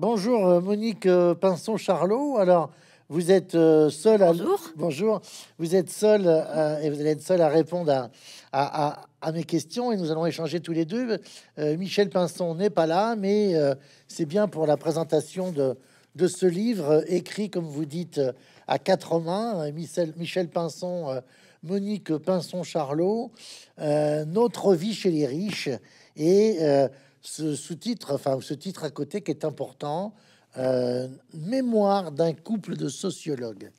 Bonjour euh, Monique euh, Pinson-Charlot. Alors, vous êtes euh, seul à bonjour. bonjour. Vous êtes seul et vous allez être seul à répondre à, mes questions et nous allons échanger tous les deux. Michel Pinson n'est pas là, mais c'est bien pour la présentation de, ce livre écrit, comme vous dites, à quatre mains. Michel, Pinson, Monique Pinson-Charlot, Notre vie chez les riches et ce sous-titre, enfin ce titre à côté qui est important, euh, Mémoire d'un couple de sociologues.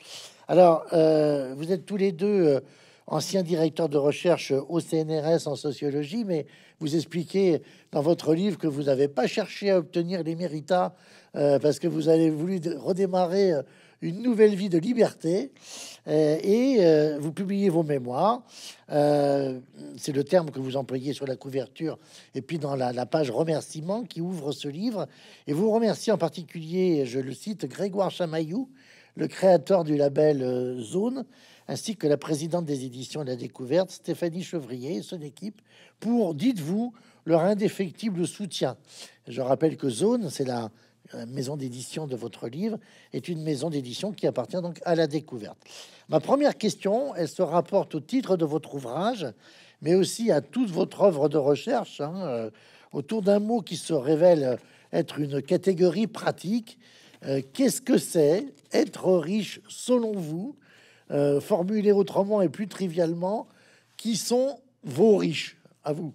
Alors, euh, vous êtes tous les deux euh, anciens directeurs de recherche au CNRS en sociologie, mais vous expliquez dans votre livre que vous n'avez pas cherché à obtenir les méritats parce que vous avez voulu redémarrer une nouvelle vie de liberté euh, et euh, vous publiez vos mémoires. Euh, c'est le terme que vous employez sur la couverture et puis dans la, page remerciements qui ouvre ce livre. Et vous remerciez en particulier, je le cite, Grégoire Chamaillou, le créateur du label Zone, ainsi que la présidente des éditions La Découverte, Stéphanie Chevrier et son équipe, pour, dites-vous, leur indéfectible soutien. Je rappelle que Zone, c'est la euh, maison d'édition de votre livre est une maison d'édition qui appartient donc à la découverte. Ma première question, elle se rapporte au titre de votre ouvrage, mais aussi à toute votre œuvre de recherche hein, euh, autour d'un mot qui se révèle être une catégorie pratique. Euh, qu'est-ce que c'est être riche selon vous euh, autrement et plus trivialement, qui sont vos riches à vous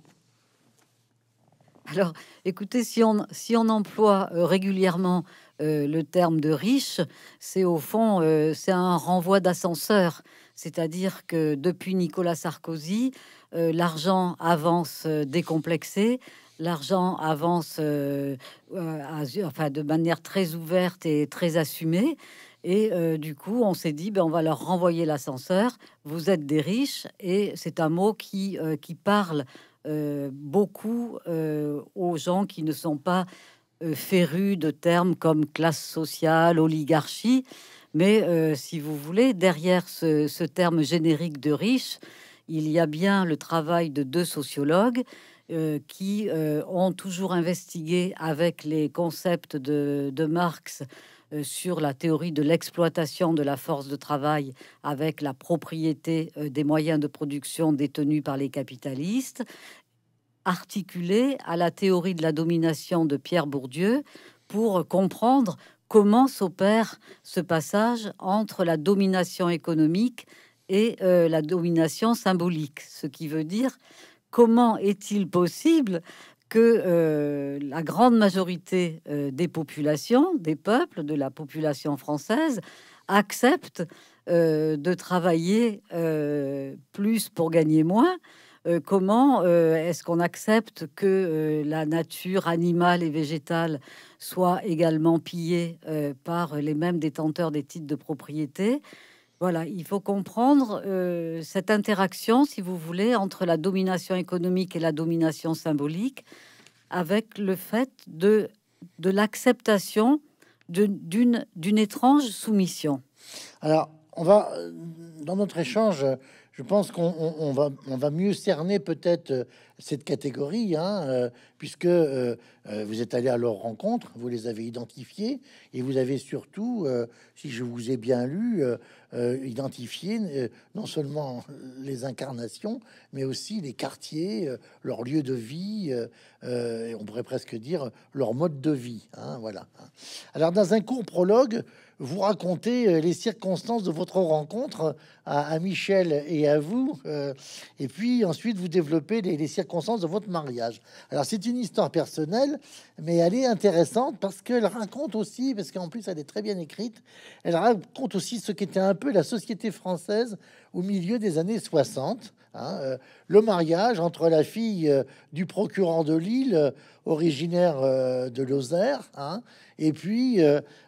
alors, écoutez, si on, si on emploie euh, régulièrement euh, le terme de riche, c'est au fond, euh, c'est un renvoi d'ascenseur. C'est-à-dire que depuis Nicolas Sarkozy, l'argent avance décomplexé, l'argent avance enfin, de manière très ouverte et très assumée. Et du coup, on s'est dit, ben, on va leur renvoyer l'ascenseur. Vous êtes des riches. Et c'est un mot qui, qui parle euh, beaucoup euh, aux gens qui ne sont pas euh, férus de termes comme classe sociale, oligarchie. Mais si vous voulez, derrière ce, terme générique de riche, il y a bien le travail de deux sociologues qui ont toujours investigué avec les concepts de Marx euh, sur la théorie de l'exploitation de la force de travail avec la propriété euh, des moyens de production détenus par les capitalistes, articulée à la théorie de la domination de Pierre Bourdieu pour comprendre comment s'opère ce passage entre la domination économique et euh, la domination symbolique, ce qui veut dire comment est-il possible que euh, la grande majorité euh, des populations, des peuples, de la population française, acceptent euh, de travailler plus pour gagner moins. comment est-ce qu'on accepte que la nature animale et végétale soit également pillée par les mêmes détenteurs des titres de propriété voilà, il faut comprendre euh, cette interaction, si vous voulez, entre la domination économique et la domination symbolique, avec le fait de, de l'acceptation d'une étrange soumission. Alors, on va, euh, dans notre échange, je pense qu'on va, on va mieux cerner peut-être euh, cette catégorie, hein, puisque vous êtes allé à leur rencontre, vous les avez identifiés, et vous avez surtout, si je vous ai bien lu, euh, identifier euh, non seulement les incarnations, mais aussi les quartiers, euh, leur lieu de vie, et on pourrait presque dire leur mode de vie. Hein, voilà. Hein. Alors, dans un court prologue, vous raconter euh, les circonstances de votre rencontre euh, à, Michel et à vous, euh, et puis ensuite vous développez les circonstances de votre mariage. Alors c'est une histoire personnelle, mais elle est intéressante parce qu'elle raconte aussi, parce qu'en plus elle est très bien écrite, elle raconte aussi ce qu'était un peu la société française au milieu des années 60. Hein, euh, le mariage entre la fille euh, du procureur de Lille, euh, originaire de Lozère, hein, et puis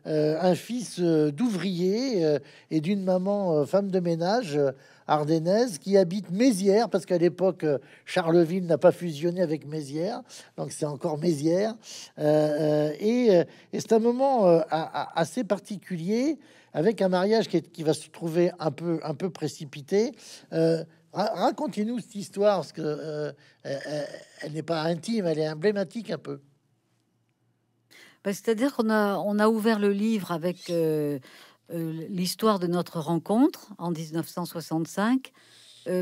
un fils d'ouvrier et d'une maman femme de ménage ardennaise qui habite Mézières, parce qu'à l'époque, Charleville n'a pas fusionné avec Mézières, donc c'est encore Mézières. et, c'est un moment assez particulier avec un mariage qui, qui, va se trouver un peu, un peu précipité. Racontez-nous cette histoire, parce que euh, euh, euh, elle n'est pas intime, elle est emblématique un peu. Ben, c'est-à-dire qu'on a, on a ouvert le livre avec l'histoire de notre rencontre en 1965,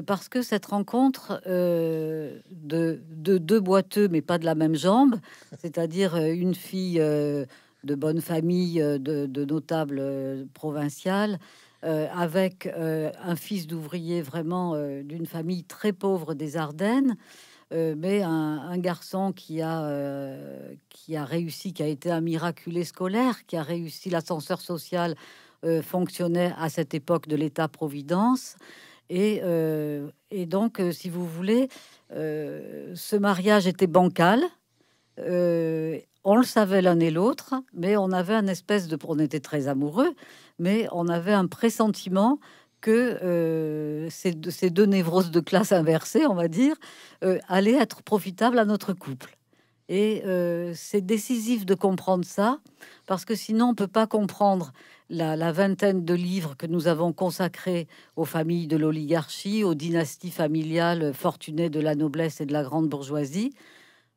parce que cette rencontre de, de, deux boiteux, mais pas de la même jambe, c'est-à-dire une fille de bonne famille, de, de notable provinciale, euh, avec euh, un fils d'ouvrier vraiment euh, d'une famille très pauvre des Ardennes. mais un, garçon qui a, qui a réussi, qui a été un miraculé scolaire, qui a réussi l'ascenseur social, fonctionnait à cette époque de l'État-providence. Et, et, donc, si vous voulez, ce mariage était bancal on le savait l'un et l'autre, mais on avait un espèce de... On était très amoureux, mais on avait un pressentiment que euh, ces, deux, névroses de classe inversée, on va dire, euh, allaient être profitables à notre couple. Et euh, c'est décisif de comprendre ça, parce que sinon on ne peut pas comprendre la, vingtaine de livres que nous avons consacrés aux familles de l'oligarchie, aux dynasties familiales fortunées de la noblesse et de la grande bourgeoisie,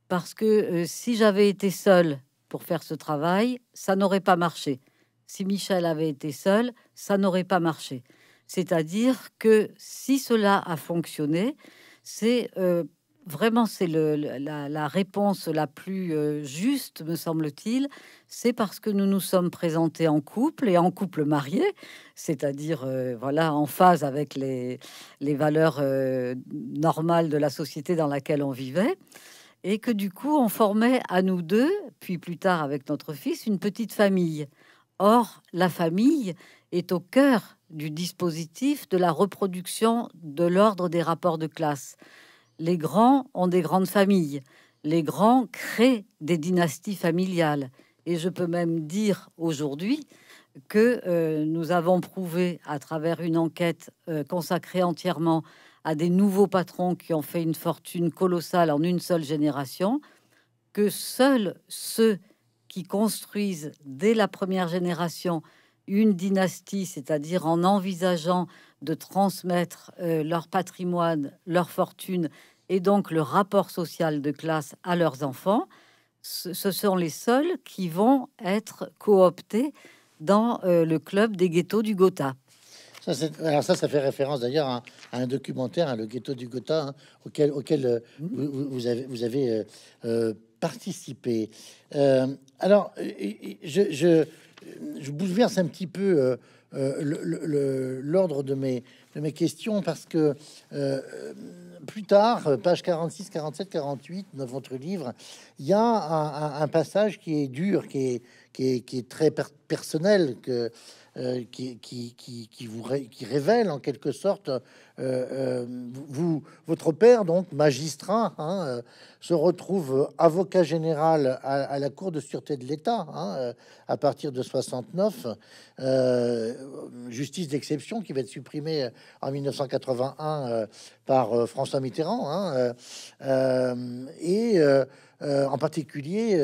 parce que euh, si j'avais été seule pour faire ce travail, ça n'aurait pas marché. Si Michel avait été seul, ça n'aurait pas marché. C'est-à-dire que si cela a fonctionné, c'est euh, vraiment c'est la, réponse la plus euh, juste, me semble-t-il. C'est parce que nous nous sommes présentés en couple et en couple marié, c'est-à-dire voilà en phase avec les, les valeurs normales de la société dans laquelle on vivait et que du coup, on formait à nous deux, puis plus tard avec notre fils, une petite famille. Or, la famille est au cœur du dispositif de la reproduction de l'ordre des rapports de classe. Les grands ont des grandes familles. Les grands créent des dynasties familiales. Et je peux même dire aujourd'hui que euh, nous avons prouvé à travers une enquête euh, consacrée entièrement à des nouveaux patrons qui ont fait une fortune colossale en une seule génération, que seuls ceux qui construisent dès la première génération une dynastie, c'est-à-dire en envisageant de transmettre euh, leur patrimoine, leur fortune et donc le rapport social de classe à leurs enfants, ce, sont les seuls qui vont être cooptés dans euh, le club des ghettos du Gotha. Ça, alors ça, ça fait référence d'ailleurs à, un documentaire, hein, le ghetto du Gotha, hein, auquel, auquel euh, mmh. vous, avez, vous avez euh, euh, participé. alors, je, je, je, bouleverse un petit peu l'ordre de mes, de mes questions parce que plus tard, page 46, 47, 48 dans votre livre, il y a un, passage qui est dur, qui est, qui est, très personnel que euh, qui, qui, vous qui révèle en quelque sorte euh, euh, vous, votre père, donc magistrat, hein, se retrouve avocat général à, la Cour de sûreté de l'État hein, à partir de 69, justice d'exception qui va être supprimée en 1981 par euh, François Mitterrand, hein, euh, euh, et en particulier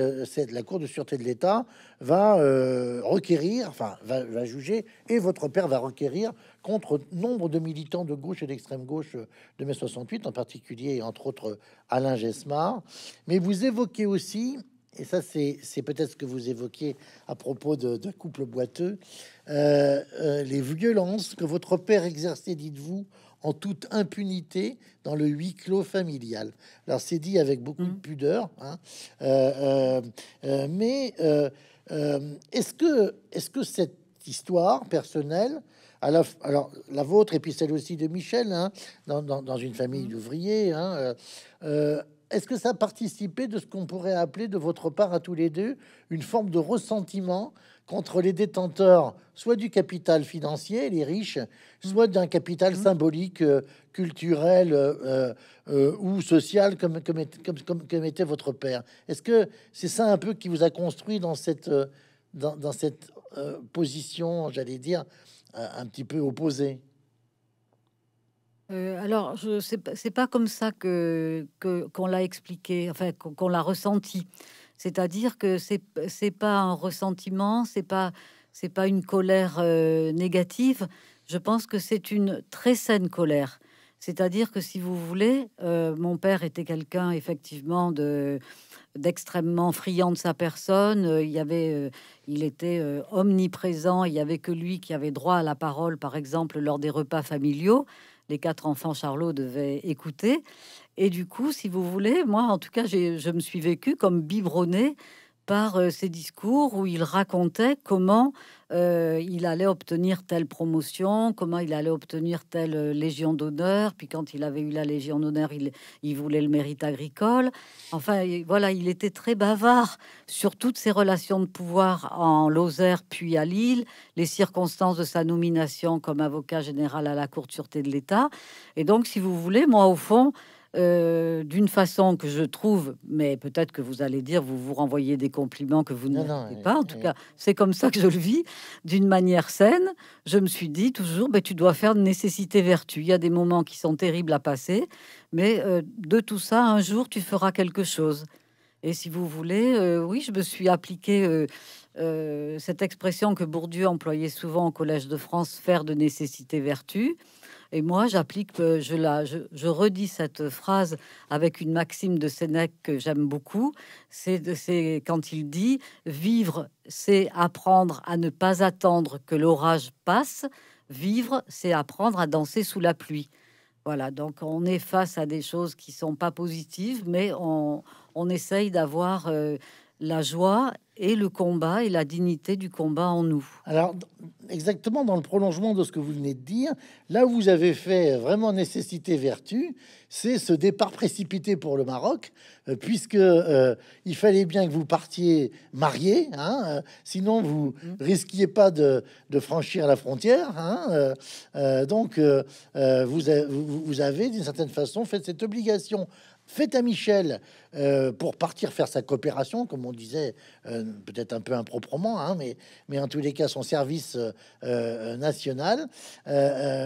la Cour de sûreté de l'État va requérir, enfin va, juger, et votre père va requérir contre nombre de militants de gauche et d'extrême gauche de mai 68, en particulier entre autres Alain Gesmar. Mais vous évoquez aussi et ça c'est peut-être ce que vous évoquiez à propos de, couple boiteux, les violences que votre père exerçait, dites-vous, en toute impunité dans le huis clos familial. Alors c'est dit avec beaucoup de mmh. pudeur, hein. euh, euh, euh, mais est-ce que, que cette histoire personnelle à la, alors la vôtre et puis celle aussi de Michel, hein, dans, une famille mmh. d'ouvriers. Hein, est-ce que ça participait de ce qu'on pourrait appeler de votre part à tous les deux une forme de ressentiment contre les détenteurs, soit du capital financier, les riches, mmh. soit d'un capital mmh. symbolique, euh, culturel euh, euh, ou social, comme, comme, était, votre père. Est-ce que c'est ça un peu qui vous a construit dans cette, dans, cette position, j'allais dire, un petit peu opposée alors, ce c'est pas comme ça que qu'on l'a expliqué, enfin qu'on l'a ressenti. C'est-à-dire que c'est n'est pas un ressentiment, c'est pas pas une colère euh, négative. Je pense que c'est une très saine colère. C'est-à-dire que si vous voulez, euh, mon père était quelqu'un effectivement d'extrêmement friand de sa personne. Euh, il était omniprésent. Il n'y avait que lui qui avait droit à la parole, par exemple lors des repas familiaux les quatre enfants Charlot devaient écouter. Et du coup, si vous voulez, moi, en tout cas, je me suis vécu comme biberonnée par ses discours où il racontait comment il allait obtenir telle promotion, comment il allait obtenir telle Légion d'honneur, puis quand il avait eu la Légion d'honneur, il, il, voulait le mérite agricole. Enfin, voilà, il était très bavard sur toutes ses relations de pouvoir en Lozère puis à Lille, les circonstances de sa nomination comme avocat général à la Cour de sûreté de l'État. Et donc, si vous voulez, moi, au fond, euh, d'une façon que je trouve, mais peut-être que vous allez dire, vous vous renvoyez des compliments que vous ne pas. En tout cas, c'est comme ça que je le vis, d'une manière saine. Je me suis dit toujours, ben, tu dois faire de nécessité vertu. Il y a des moments qui sont terribles à passer, mais euh, de tout ça, un jour, tu feras quelque chose. Et si vous voulez, euh, oui, je me suis appliqué cette expression que Bourdieu employait souvent au Collège de France, faire de nécessité vertu. Et moi, j'applique, euh, je, la, je, redis cette phrase avec une maxime de Sénèque que j'aime beaucoup. C'est quand il dit Vivre, c'est apprendre à ne pas attendre que l'orage passe. Vivre, c'est apprendre à danser sous la pluie. Voilà, donc on est face à des choses qui sont pas positives, mais on, on essaye d'avoir euh, la joie et le combat et la dignité du combat en nous. Alors, exactement dans le prolongement de ce que vous venez de dire, là où vous avez fait vraiment nécessité-vertu, c'est ce départ précipité pour le Maroc, euh, puisque euh, il fallait bien que vous partiez marié, hein, euh, sinon vous mm-hmm. risquiez pas de, franchir la frontière. Hein, donc, vous avez d'une certaine façon fait cette obligation fait à Michel euh, pour partir faire sa coopération, comme on disait, euh, peut-être un peu improprement, hein, mais, mais en tous les cas, son service euh, national.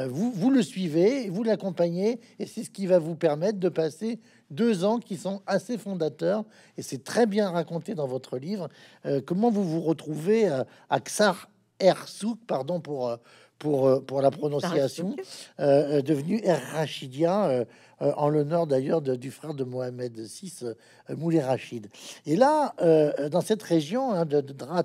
vous, vous le suivez, vous l'accompagnez, et c'est ce qui va vous permettre de passer deux ans qui sont assez fondateurs, et c'est très bien raconté dans votre livre, comment vous vous retrouvez à Ksar Ersouk, pardon pour... pour, pour la prononciation, devenu Er Rachidia, euh, en l'honneur d'ailleurs du frère de Mohamed VI, euh, Moulay Rachid. Et là, euh, dans cette région hein, de de, de Drat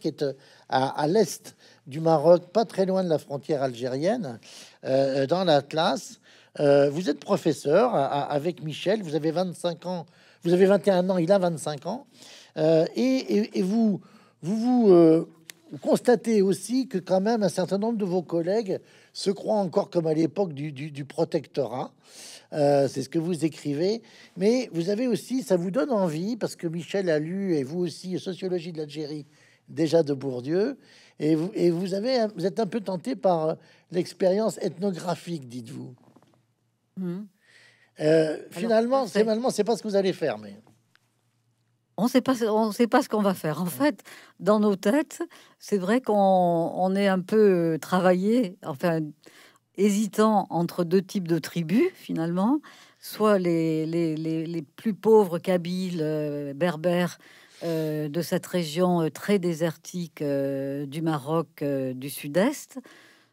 qui est à, l'est du Maroc, pas très loin de la frontière algérienne, dans l'Atlas, vous êtes professeur avec Michel, vous avez 25 ans, vous avez 21 ans, il a 25 ans, et, vous, vous constatez aussi que quand même un certain nombre de vos collègues se croient encore comme à l'époque du, protectorat euh, c'est ce que vous écrivez. Mais vous avez aussi, ça vous donne envie, parce que Michel a lu, et vous aussi, Sociologie de l'Algérie, déjà de Bourdieu. Et vous, et vous, avez, vous êtes un peu tenté par euh, l'expérience ethnographique, dites-vous. Hmm. Euh, finalement, c'est finalement, c'est pas ce que vous allez faire, mais on sait pas, on sait pas ce qu'on va faire. En fait, dans nos têtes, c'est vrai qu'on est un peu travaillé. Enfin, hésitant entre deux types de tribus, finalement, soit les, les, les, plus pauvres kabyles, euh, berbères, euh, de cette région euh, très désertique du Maroc du sud-est,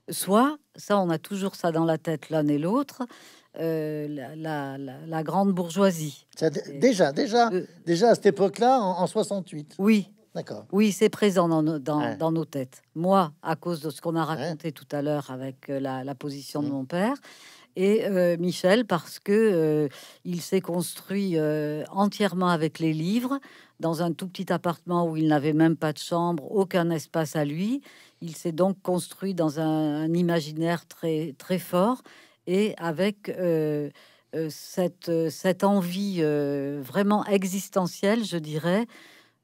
soit, ça on a toujours ça dans la tête l'un et l'autre, la, la, grande bourgeoisie. déjà, déjà, déjà à cette époque-là, en 68. Oui, oui, c'est présent dans, nos, dans, nos têtes. Moi, à cause de ce qu'on a raconté tout à l'heure avec euh, la, position de mm. mon père, et euh, Michel parce que euh, il s'est construit entièrement avec les livres dans un tout petit appartement où il n'avait même pas de chambre, aucun espace à lui. Il s'est donc construit dans un, imaginaire très très fort et avec cette, cette envie vraiment existentielle, je dirais,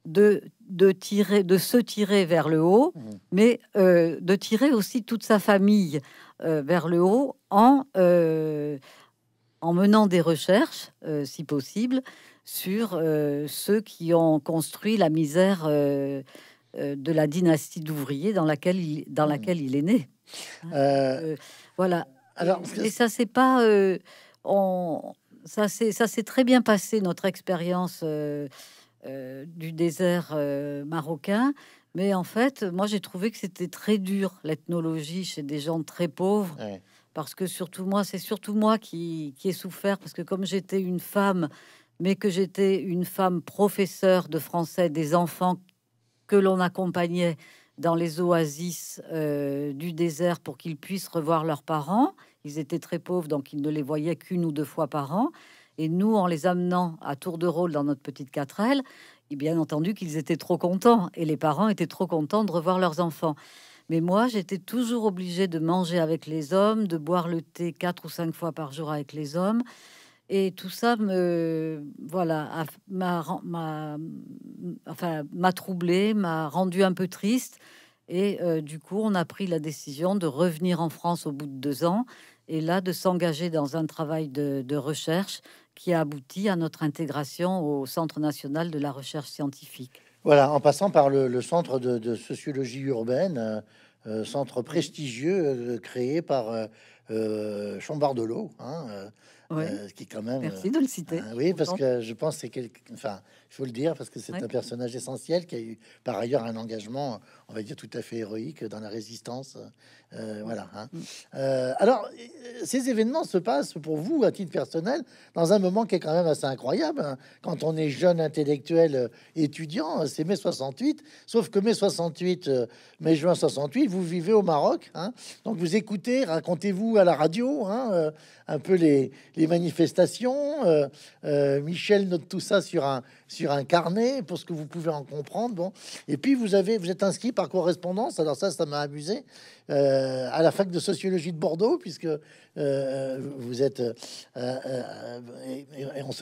de, tirer, de se tirer vers le haut, mmh. mais euh, de tirer aussi toute sa famille euh, vers le haut en, euh, en menant des recherches, si possible, sur ceux qui ont construit la misère de la dynastie d'ouvriers dans laquelle il, dans mmh. laquelle il est né. Hein, voilà. Alors, et, ça, c'est pas. on, ça s'est très bien passé, notre expérience. Euh, du désert euh, marocain. Mais en fait, moi, j'ai trouvé que c'était très dur, l'ethnologie, chez des gens très pauvres. Parce que surtout moi, c'est surtout moi qui, ai souffert, parce que comme j'étais une femme, mais que j'étais une femme professeure de français des enfants que l'on accompagnait dans les oasis euh, du désert pour qu'ils puissent revoir leurs parents. Ils étaient très pauvres, donc ils ne les voyaient qu'une ou deux fois par an. Et nous, en les amenant à tour de rôle dans notre petite 4L, et bien entendu qu'ils étaient trop contents. Et les parents étaient trop contents de revoir leurs enfants. Mais moi, j'étais toujours obligée de manger avec les hommes, de boire le thé quatre ou cinq fois par jour avec les hommes. Et tout ça me, voilà, m'a, m'a, enfin, m'a troublée, m'a rendu un peu triste. Et euh, du coup, on a pris la décision de revenir en France au bout de deux ans et là de s'engager dans un travail de recherche qui a abouti à notre intégration au Centre national de la recherche scientifique. Voilà, en passant par le, Centre de, sociologie urbaine, euh, euh, centre prestigieux euh, créé par euh, Chambardelot, hein, qui quand même. Merci de le citer. Hein, oui, parce que je pense que c'est quelqu'un. Enfin, il faut le dire, parce que c'est un personnage essentiel qui a eu par ailleurs un engagement, on va dire, tout à fait héroïque dans la résistance. Euh, voilà. Hein. Mm. Euh, alors, euh, ces événements se passent pour vous, à titre personnel, dans un moment qui est quand même assez incroyable. Hein. Quand on est jeune intellectuel étudiant, c'est mai 68, sauf que mai 68, mai-juin 68, vous vivez au Maroc. Hein. Donc, vous écoutez, racontez-vous à la radio un peu les, manifestations. Michel note tout ça sur un... Sur sur un carnet pour ce que vous pouvez en comprendre. Bon, et puis vous avez, vous êtes inscrit par correspondance. Alors ça, ça m'a amusé euh, à la fac de sociologie de Bordeaux, puisque euh, vous êtes. Euh,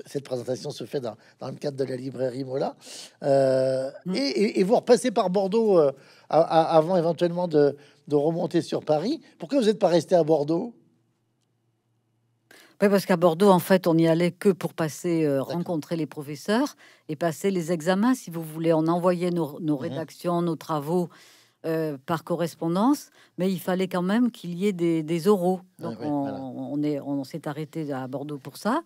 cette présentation se fait dans, le cadre de la librairie Mola, mmh. et, et, vous repassez par Bordeaux avant éventuellement de, de remonter sur Paris. Pourquoi vous n'êtes pas resté à Bordeaux? Oui, parce qu'à Bordeaux, en fait, on n'y allait que pour passer, euh, rencontrer les professeurs et passer les examens, si vous voulez. On envoyait nos, mmh rédactions, nos travaux euh, par correspondance, mais il fallait quand même qu'il y ait des, oraux. Ah Donc, on, s'est arrêté à Bordeaux pour ça.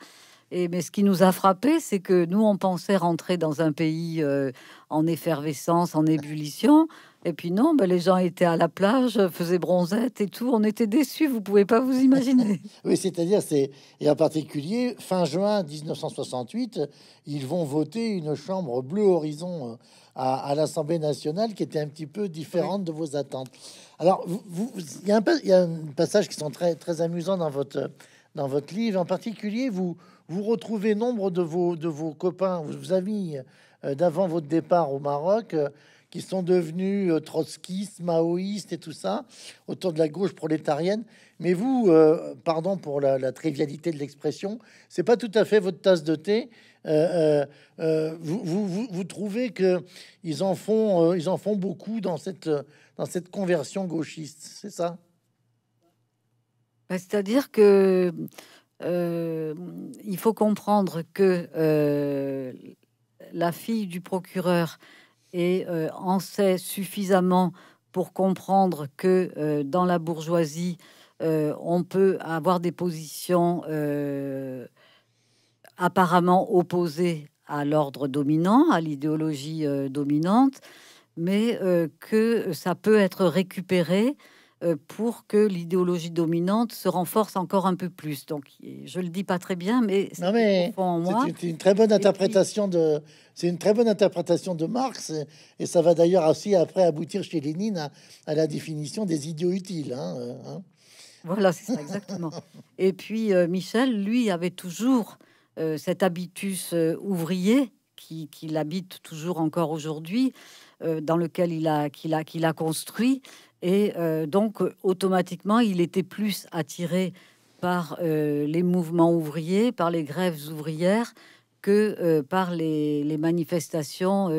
Et, mais ce qui nous a frappé, c'est que nous, on pensait rentrer dans un pays euh, en effervescence, en ébullition. Et puis non, ben les gens étaient à la plage, faisaient bronzette et tout. On était déçus, vous pouvez pas vous imaginer. oui, c'est-à-dire, c'est et en particulier fin juin 1968, ils vont voter une chambre bleu horizon euh, à, l'Assemblée nationale qui était un petit peu différente de vos attentes. Alors, il y, a un, passage qui sont très très amusants dans votre dans votre livre. En particulier, vous vous retrouvez nombre de vos de vos copains, vos amis euh, d'avant votre départ au Maroc. Euh, qui sont devenus euh, trotskistes, maoïstes et tout ça, autour de la gauche prolétarienne. Mais vous, euh, pardon pour la, trivialité de l'expression, c'est pas tout à fait votre tasse de thé. Euh, vous, trouvez que ils en font, ils en font beaucoup dans cette, dans cette conversion gauchiste, c'est ça bah, C'est-à-dire que il faut comprendre que la fille du procureur et on euh, sait suffisamment pour comprendre que euh, dans la bourgeoisie, euh, on peut avoir des positions apparemment opposées à l'ordre dominant, à l'idéologie dominante, mais que ça peut être récupéré euh, pour que l'idéologie dominante se renforce encore un peu plus. Donc, je le dis pas très bien, mais c'est une, très bonne interprétation de c'est une très bonne interprétation de Marx et, ça va d'ailleurs aussi après aboutir chez Lénine à, la définition des idiots utiles. Hein, euh, hein. Voilà, c'est ça exactement. et puis euh, Michel, lui, avait toujours cet habitus ouvrier qui, qui l'habite toujours encore aujourd'hui, dans lequel il a a construit et euh, donc, automatiquement, il était plus attiré par euh, les mouvements ouvriers, par les grèves ouvrières, que euh, par les, manifestations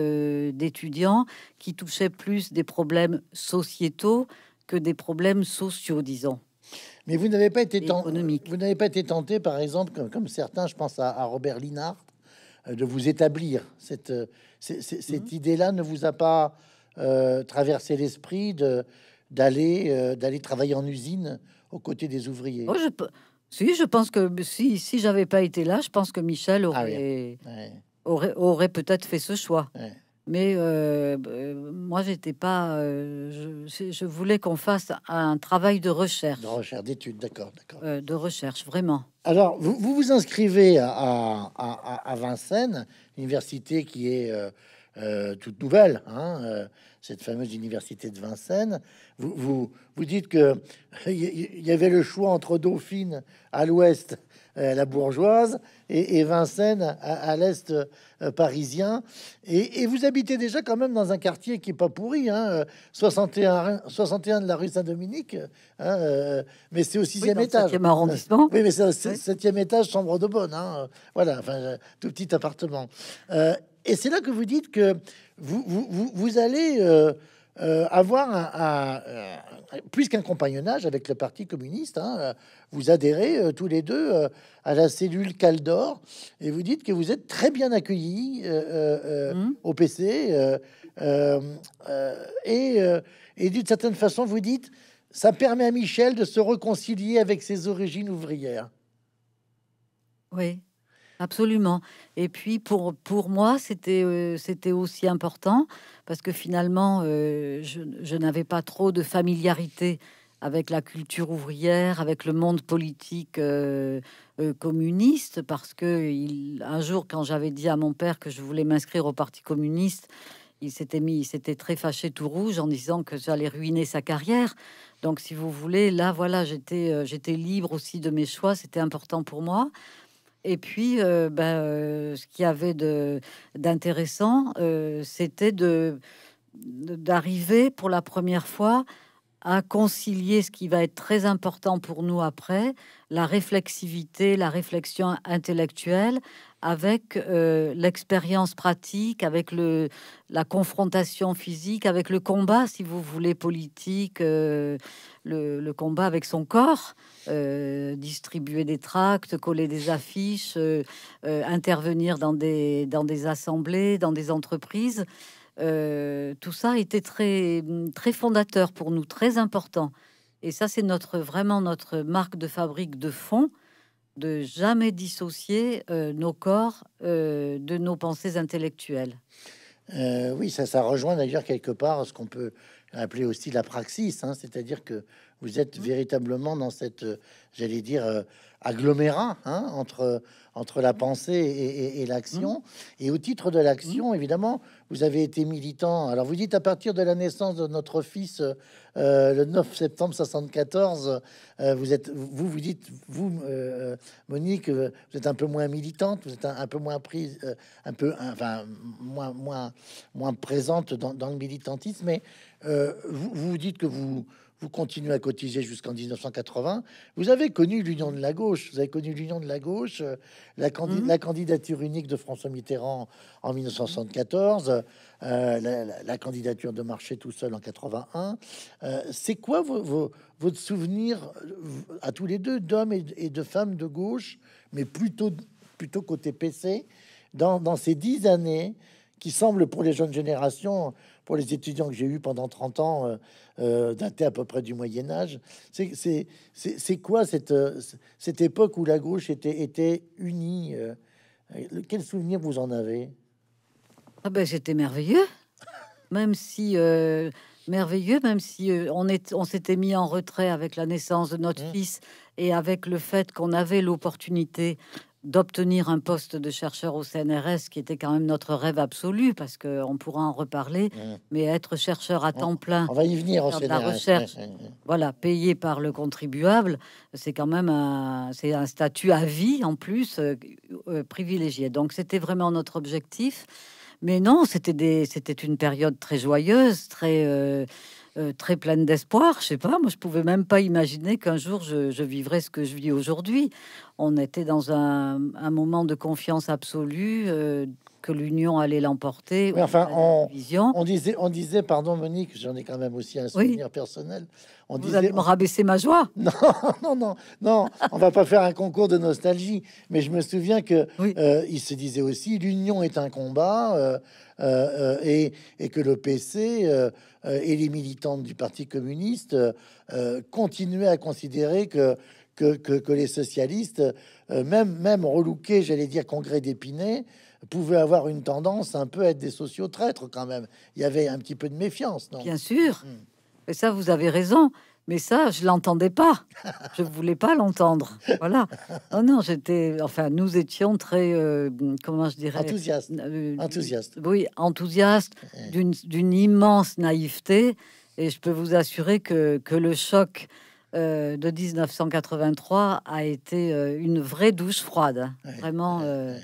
d'étudiants qui touchaient plus des problèmes sociétaux que des problèmes sociaux, disons. Mais vous n'avez pas été tenté, vous n'avez pas été tenté, par exemple, comme, certains, je pense à, Robert Linard, de vous établir. Cette, cette, mmh. idée-là ne vous a pas traversé l'esprit de d'aller euh, d'aller travailler en usine aux côtés des ouvriers. Oh, je Si, je pense que si, si j'avais pas été là, je pense que Michel ah aurait, aurait, aurait peut-être fait ce choix. Mais euh, euh, moi, j'étais pas. je, voulais qu'on fasse un travail de recherche. De recherche, d'études, d'accord, d'accord. de recherche, vraiment. Alors, vous vous, inscrivez à, à, à, Vincennes, l'université qui est toute nouvelle. Hein, cette fameuse université de Vincennes. Vous, vous, vous dites que il y avait le choix entre Dauphine à l'ouest, euh, la bourgeoise, et, Vincennes à, l'est euh, parisien. Et, vous habitez déjà quand même dans un quartier qui est pas pourri, hein, 61, euh, 61 de la rue Saint-Dominique, hein, mais c'est au sixième étage. arrondissement. Oui, mais c'est septième étage, chambre de bonne. Hein, voilà, enfin, tout petit appartement. Euh, et c'est là que vous dites que vous, vous, allez euh, euh, avoir un, plus qu'un compagnonnage avec le Parti communiste. Hein, euh, vous adhérez tous les deux à la cellule Caldor et vous dites que vous êtes très bien accueillis mmh. au PC. et, et d'une certaine façon, vous dites, ça permet à Michel de se réconcilier avec ses origines ouvrières. Oui. Absolument. Et puis pour, moi, c'était euh, c'était aussi important parce que finalement, euh, je, n'avais pas trop de familiarité avec la culture ouvrière, avec le monde politique euh, communiste, parce que un jour, quand j'avais dit à mon père que je voulais m'inscrire au Parti communiste, il s'était mis, il s'était très fâché tout rouge en disant que j'allais ruiner sa carrière. Donc, si vous voulez, là, voilà, j'étais, j'étais libre aussi de mes choix. C'était important pour moi. Et puis, euh, ben, euh, ce qu'il y avait d'intéressant, euh, c'était de d'arriver pour la première fois à concilier ce qui va être très important pour nous après, la réflexivité, la réflexion intellectuelle, avec euh, l'expérience pratique, avec la confrontation physique, avec le combat, si vous voulez, politique, euh, le, combat avec son corps, euh, distribuer des tracts, coller des affiches, intervenir dans des, dans des assemblées, dans des entreprises. Euh, tout ça était très, très fondateur pour nous, très important. Et ça, c'est notre, vraiment notre marque de fabrique de fond, de jamais dissocier euh, nos corps euh, de nos pensées intellectuelles. oui, ça, ça rejoint d'ailleurs quelque part ce qu'on peut appeler aussi la praxis, hein. c'est-à-dire que vous êtes mmh. véritablement dans cette, j'allais dire, agglomérat hein, entre, entre la pensée et, l'action. Mmh. Et au titre de l'action, mmh. évidemment, vous avez été militant. Alors vous dites à partir de la naissance de notre fils, euh, le 9 septembre 74, euh, vous êtes, vous vous dites, vous, euh, Monique, vous êtes un peu moins militante, vous êtes un, peu moins prise, un peu, enfin, moins, moins, moins présente dans, dans le militantisme. Mais vous, vous dites que vous vous continuez à cotiser jusqu'en 1980. Vous avez connu l'union de la gauche, vous avez connu l'union de la gauche, euh, la, mhm. la, candidature unique de François Mitterrand en 1974, euh, la, candidature de Marché tout seul en 81. Euh, c'est quoi vos, votre souvenir à tous les deux d'hommes et, de femmes de gauche, mais plutôt, plutôt côté PC, dans, dans ces dix années qui semblent pour les jeunes générations pour les étudiants que j'ai eu pendant 30 ans, euh, euh à peu près du Moyen Âge. C'est quoi cette, euh, cette époque où la gauche était, était unie euh, Quel souvenir vous en avez ah ben, C'était merveilleux, même si... merveilleux, même si on, on s'était mis en retrait avec la naissance de notre mmh. fils et avec le fait qu'on avait l'opportunité d'obtenir un poste de chercheur au CNRS, qui était quand même notre rêve absolu, parce qu'on pourra en reparler, mm. mais être chercheur à temps plein, on va y venir au CNRS. la recherche, voilà, payé par le contribuable, c'est quand même un, c'est un statut à vie en plus euh, euh, privilégié. Donc c'était vraiment notre objectif. Mais non, c'était des, c'était une période très joyeuse, très euh, euh, très pleine d'espoir. Je sais pas, moi je pouvais même pas imaginer qu'un jour je, vivrais ce que je vis aujourd'hui. On était dans un, moment de confiance absolue, euh, que l'Union allait l'emporter. enfin, on, on, disait, on disait, pardon Monique, j'en ai quand même aussi un souvenir personnel. On Vous disait, allez rabaisser ma joie Non, non, non, non, on va pas faire un concours de nostalgie. Mais je me souviens que euh, il se disait aussi, l'Union est un combat. Euh, euh, et, que le PC et les militantes du Parti communiste continuaient à considérer que que, les socialistes, même, même relouqués, j'allais dire, congrès d'Épinay, pouvaient avoir une tendance un peu à être des sociaux traîtres quand même. Il y avait un petit peu de méfiance, non Bien sûr. Et hmm. ça, vous avez raison. Mais ça, je l'entendais pas. Je voulais pas l'entendre. Voilà. Oh non, j'étais. Enfin, nous étions très. Euh, comment je dirais Enthousiaste. Euh, oui, enthousiaste eh. d'une immense naïveté. Et je peux vous assurer que, le choc euh, de 1983 a été une vraie douche froide. Eh, Vraiment. Eh,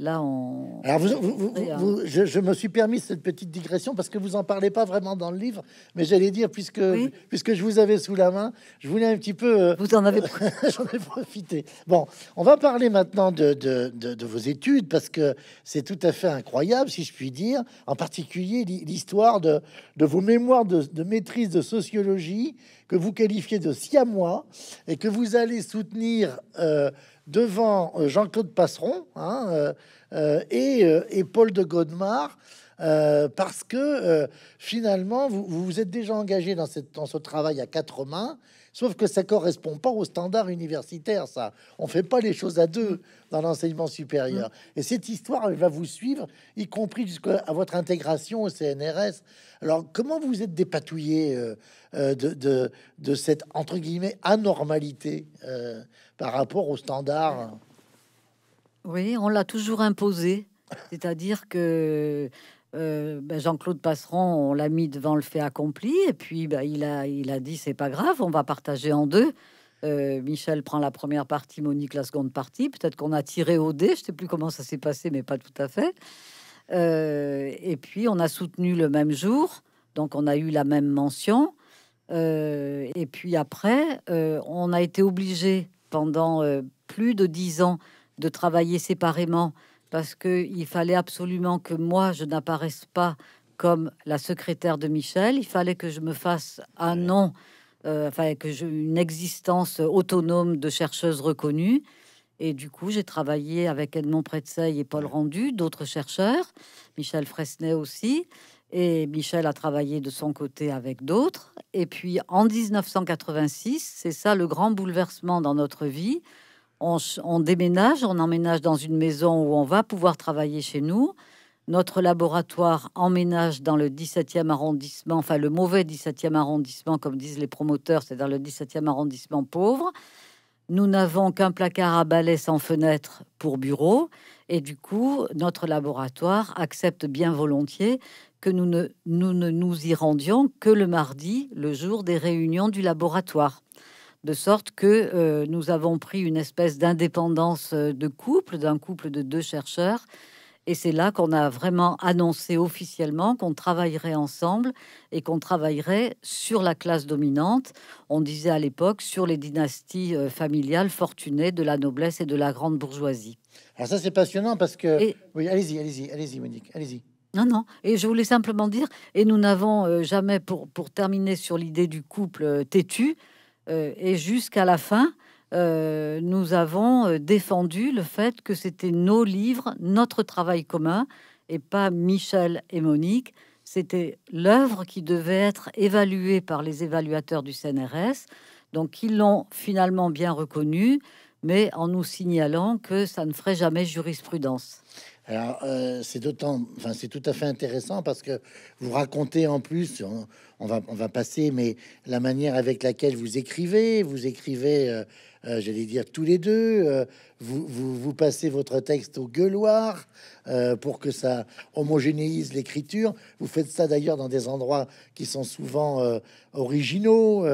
Là, on. Alors, vous, vous, hein. je, me suis permis cette petite digression parce que vous en parlez pas vraiment dans le livre, mais j'allais dire, puisque, puisque je vous avais sous la main, je voulais un petit peu. Euh, vous en avez J'en ai profité. Bon, on va parler maintenant de, de, de, de vos études parce que c'est tout à fait incroyable, si je puis dire, en particulier l'histoire de, vos mémoires de maîtrise de sociologie que vous qualifiez de moi », et que vous allez soutenir euh, devant euh, Jean-Claude Passeron hein, euh, et, Paul de Godemar. parce que finalement, vous, vous, êtes déjà engagé dans, cette, dans ce travail à quatre mains Sauf que ça correspond pas aux standards universitaire, ça. On fait pas les choses à deux dans l'enseignement supérieur. Mm. Et cette histoire, elle va vous suivre, y compris jusqu'à votre intégration au CNRS. Alors, comment vous êtes dépatouillé euh, euh, de, de, cette, entre guillemets, anormalité euh, par rapport aux standards Oui, on l'a toujours imposé. C'est-à-dire que euh, ben, Jean-Claude Passeron, on l'a mis devant le fait accompli, et puis ben, il, a, il a dit c'est pas grave, on va partager en deux. Euh, Michel prend la première partie, Monique la seconde partie. Peut-être qu'on a tiré au dé, je ne sais plus comment ça s'est passé, mais pas tout à fait. Euh, et puis on a soutenu le même jour, donc on a eu la même mention. et puis après, on a été obligé pendant plus de dix ans de travailler séparément parce qu'il fallait absolument que moi, je n'apparaisse pas comme la secrétaire de Michel. Il fallait que je me fasse un nom, euh, enfin, que j'ai une existence autonome de chercheuse reconnue. Et du coup, j'ai travaillé avec Edmond Pretseil et Paul Rendu, d'autres chercheurs, Michel Fresnay aussi. Et Michel a travaillé de son côté avec d'autres. Et puis en 1986, c'est ça le grand bouleversement dans notre vie on, déménage, on emménage dans une maison où on va pouvoir travailler chez nous. Notre laboratoire emménage dans le 17e arrondissement, enfin le mauvais 17e arrondissement, comme disent les promoteurs, c'est dans le 17e arrondissement pauvre. Nous n'avons qu'un placard à balai sans fenêtre pour bureau. Et du coup, notre laboratoire accepte bien volontiers que nous ne nous y rendions que le mardi, le jour des réunions du laboratoire de sorte que euh, nous avons pris une espèce d'indépendance euh, de couple, d'un couple de deux chercheurs. Et c'est là qu'on a vraiment annoncé officiellement qu'on travaillerait ensemble et qu'on travaillerait sur la classe dominante. On disait à l'époque sur les dynasties euh, familiales fortunées de la noblesse et de la grande bourgeoisie. Alors ça c'est passionnant parce que... Oui, allez-y, allez-y, allez-y, Monique, allez-y. Non, non. Et je voulais simplement dire, et nous n'avons jamais, pour, pour terminer sur l'idée du couple têtu, euh, et jusqu'à la fin, euh, nous avons euh, défendu le fait que c'était nos livres, notre travail commun, et pas Michel et Monique. C'était l'œuvre qui devait être évaluée par les évaluateurs du CNRS. Donc ils l'ont finalement bien reconnue, mais en nous signalant que ça ne ferait jamais jurisprudence. Alors, euh, c'est d'autant, enfin, c'est tout à fait intéressant parce que vous racontez en plus, on, va, on va passer, mais la manière avec laquelle vous écrivez, vous écrivez, euh, euh, j'allais dire tous les deux, vous, vous, vous, passez votre texte au gueuloir pour que ça homogénéise l'écriture. Vous faites ça d'ailleurs dans des endroits qui sont souvent originaux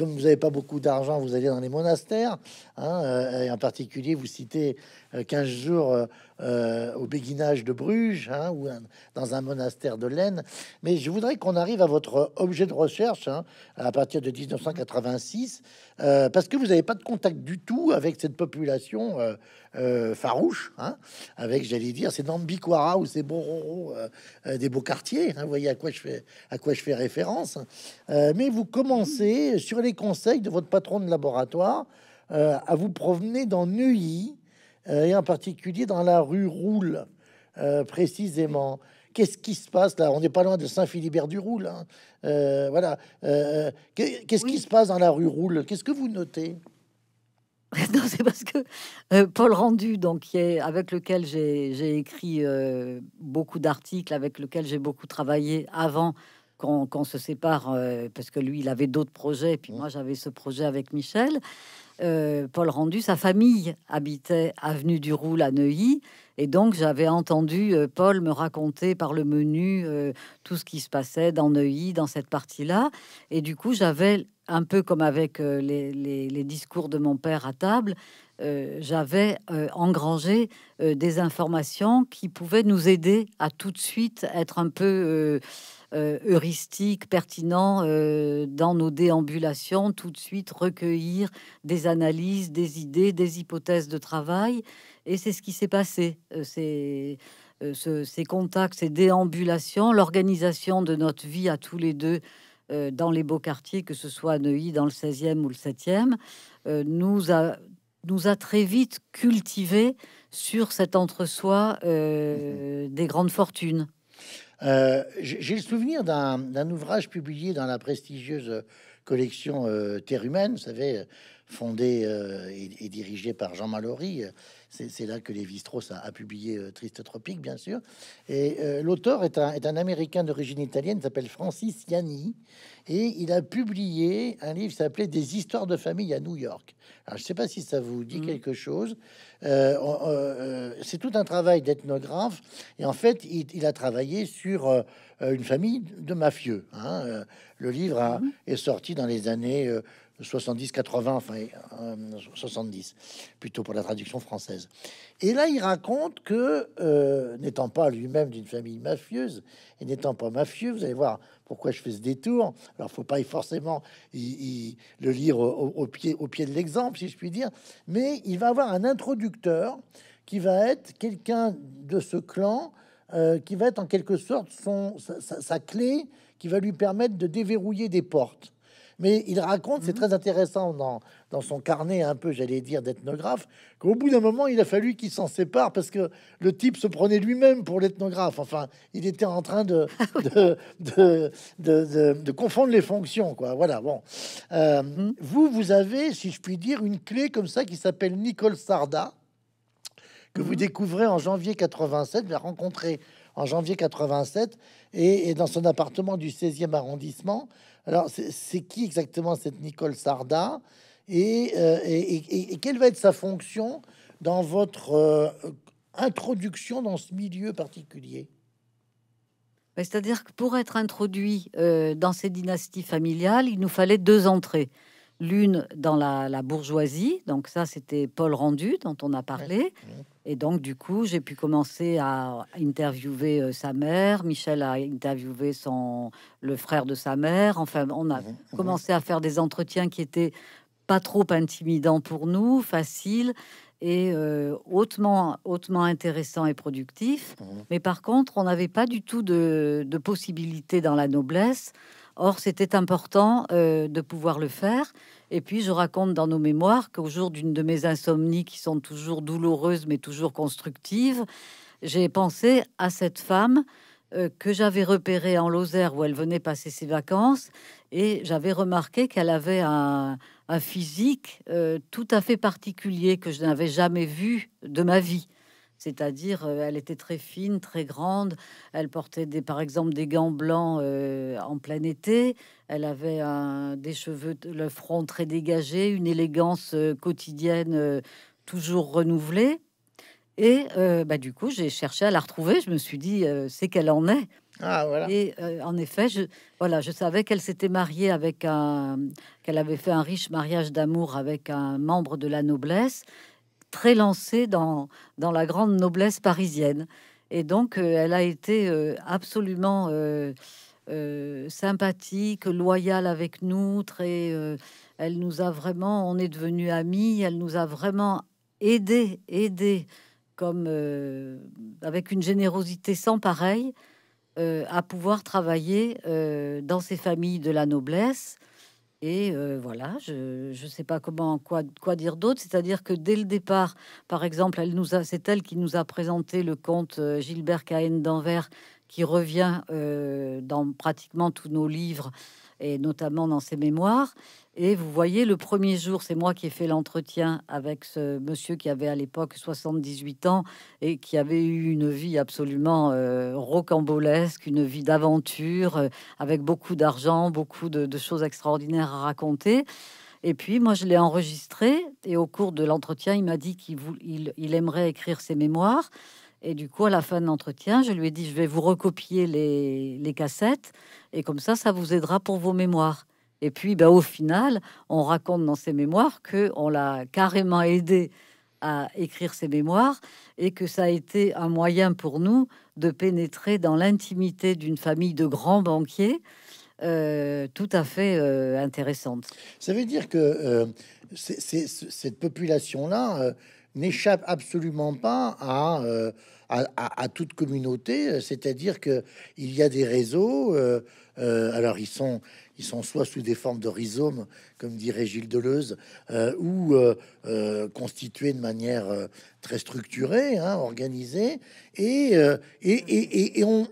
comme vous n'avez pas beaucoup d'argent, vous allez dans les monastères. Hein, euh, et en particulier, vous citez 15 euh, jours euh, au béguinage de Bruges hein, ou dans un monastère de Laine. Mais je voudrais qu'on arrive à votre objet de recherche hein, à partir de 1986, parce que vous n'avez pas de contact du tout avec cette population farouche, avec, j'allais dire, ces Nambiquara ou ces Bororo des beaux quartiers. vous voyez à quoi je fais, à quoi je fais référence. mais vous commencez sur les conseils de votre patron de laboratoire euh, à vous promener dans Neuilly euh, et en particulier dans la rue Roule euh, précisément. Qu'est-ce qui se passe là On n'est pas loin de Saint-Philibert-du-Roule. Hein. voilà. Qu'est-ce qui se passe dans la rue Roule Qu'est-ce que vous notez non, c'est parce que Paul Rendu, donc, qui est, avec lequel j'ai écrit beaucoup d'articles, avec lequel j'ai beaucoup travaillé avant qu'on se sépare, euh, parce que lui, il avait d'autres projets, puis mmh. moi, j'avais ce projet avec Michel. Euh, Paul Rendu, sa famille habitait avenue du Roule à Neuilly. Et donc, j'avais entendu euh, Paul me raconter par le menu tout ce qui se passait dans Neuilly, dans cette partie-là. Et du coup, j'avais, un peu comme avec les, discours de mon père à table, euh, j'avais euh, engrangé euh, des informations qui pouvaient nous aider à tout de suite être un peu heuristique, pertinent dans nos déambulations, tout de suite recueillir des analyses, des idées, des hypothèses de travail. Et c'est ce qui s'est passé. c'est ces contacts, ces déambulations, l'organisation de notre vie à tous les deux dans les beaux quartiers, que ce soit à Neuilly dans le 16e ou le 7e, nous a nous a très vite cultivé sur cet entre-soi euh, mhm. des grandes fortunes. Euh, j'ai le souvenir d'un ouvrage publié dans la prestigieuse collection euh, Terre humaine, vous savez, euh, fondée euh, et, dirigée par Jean Mallory. C'est là que Lévi-Strauss a, a, publié Triste Tropique, bien sûr. Et l'auteur est, est un, Américain d'origine italienne, s'appelle Francis Yanni, et il a publié un livre s'appelait Des histoires de famille à New York. Alors, je ne sais pas si ça vous dit mmh. quelque chose. c'est tout un travail d'ethnographe. Et en fait, il, il a travaillé sur euh, une famille de mafieux. Hein, euh, le livre mhm. est sorti dans les années 70, euh, 80, enfin 70, plutôt pour la traduction française. Et là, il raconte que, n'étant pas lui-même d'une famille mafieuse et n'étant pas mafieux, vous allez voir pourquoi je fais ce détour. Alors, faut pas forcément le lire au, pied, au pied de l'exemple, si je puis dire, mais il va avoir un introducteur qui va être quelqu'un de ce clan euh, qui va être en quelque sorte son, sa, clé qui va lui permettre de déverrouiller des portes. Mais il raconte, c'est mhm. très intéressant dans, son carnet un peu, j'allais dire, d'ethnographe, qu'au bout d'un moment, il a fallu qu'il s'en sépare parce que le type se prenait lui-même pour l'ethnographe. Enfin, il était en train de, ah de, confondre les fonctions, quoi. Voilà, bon. Euh, mhm. Vous, vous avez, si je puis dire, une clé comme ça qui s'appelle Nicole Sarda, que vous mhm. découvrez en janvier 87. Vous la rencontrez en janvier 87 et, dans son appartement du 16e arrondissement. Alors, c'est qui exactement cette Nicole Sarda euh, et, quelle va être sa fonction dans votre euh, introduction dans ce milieu particulier ben, C'est-à-dire que pour être introduit euh, dans ces dynasties familiales, il nous fallait deux entrées l'une dans la, bourgeoisie, donc ça c'était Paul Rendu dont on a parlé, et donc du coup j'ai pu commencer à interviewer euh, sa mère, Michel a interviewé son le frère de sa mère, enfin on a mhm, mhm. commencé à faire des entretiens qui étaient pas trop intimidants pour nous, faciles et euh, hautement, hautement intéressant et productifs. Mhm. Mais par contre, on n'avait pas du tout de, de possibilités dans la noblesse. Or, c'était important euh, de pouvoir le faire. Et puis, je raconte dans nos mémoires qu'au jour d'une de mes insomnies, qui sont toujours douloureuses mais toujours constructives, j'ai pensé à cette femme euh, que j'avais repérée en Lozère où elle venait passer ses vacances. Et j'avais remarqué qu'elle avait un, physique euh, tout à fait particulier que je n'avais jamais vu de ma vie c'est-à-dire euh, elle était très fine, très grande, elle portait des, par exemple des gants blancs euh, en plein été, elle avait des cheveux, le front très dégagé, une élégance euh, quotidienne toujours renouvelée. Et bah, du coup, j'ai cherché à la retrouver, je me suis dit, c'est qu'elle en est. Ah, Et en effet, je, voilà, je savais qu'elle s'était mariée avec un, qu'elle avait fait un riche mariage d'amour avec un membre de la noblesse, très lancée dans, la grande noblesse parisienne. Et donc, euh, elle a été euh, absolument euh, sympathique, loyale avec nous, très, elle nous a vraiment, on est devenus amis, elle nous a vraiment aidés, aidés, comme avec une générosité sans pareille, à pouvoir travailler dans ces familles de la noblesse. Et euh, voilà, je ne sais pas comment quoi, dire d'autre. C'est-à-dire que dès le départ, par exemple, c'est elle qui nous a présenté le conte euh, Gilbert Cahen d'Anvers, qui revient euh, dans pratiquement tous nos livres et notamment dans ses mémoires. Et vous voyez, le premier jour, c'est moi qui ai fait l'entretien avec ce monsieur qui avait à l'époque 78 ans et qui avait eu une vie absolument euh, rocambolesque, une vie d'aventure, euh, avec beaucoup d'argent, beaucoup de, choses extraordinaires à raconter. Et puis, moi, je l'ai enregistré et au cours de l'entretien, il m'a dit qu'il il aimerait écrire ses mémoires. Et du coup, à la fin de l'entretien, je lui ai dit, je vais vous recopier les cassettes et comme ça, ça vous aidera pour vos mémoires. Et puis, bah, au final, on raconte dans ses mémoires que l'a carrément aidé à écrire ses mémoires et que ça a été un moyen pour nous de pénétrer dans l'intimité d'une famille de grands banquiers euh, tout à fait euh, intéressante. Ça veut dire que euh, cette population-là n'échappe absolument pas à, à, à toute communauté, c'est-à-dire que il y a des réseaux. alors ils sont ils sont soit sous des formes de rhizomes, comme dirait Gilles Deleuze, euh, ou euh, euh, constitués de manière très structuré, hein, organisé, euh, et, et, et, on,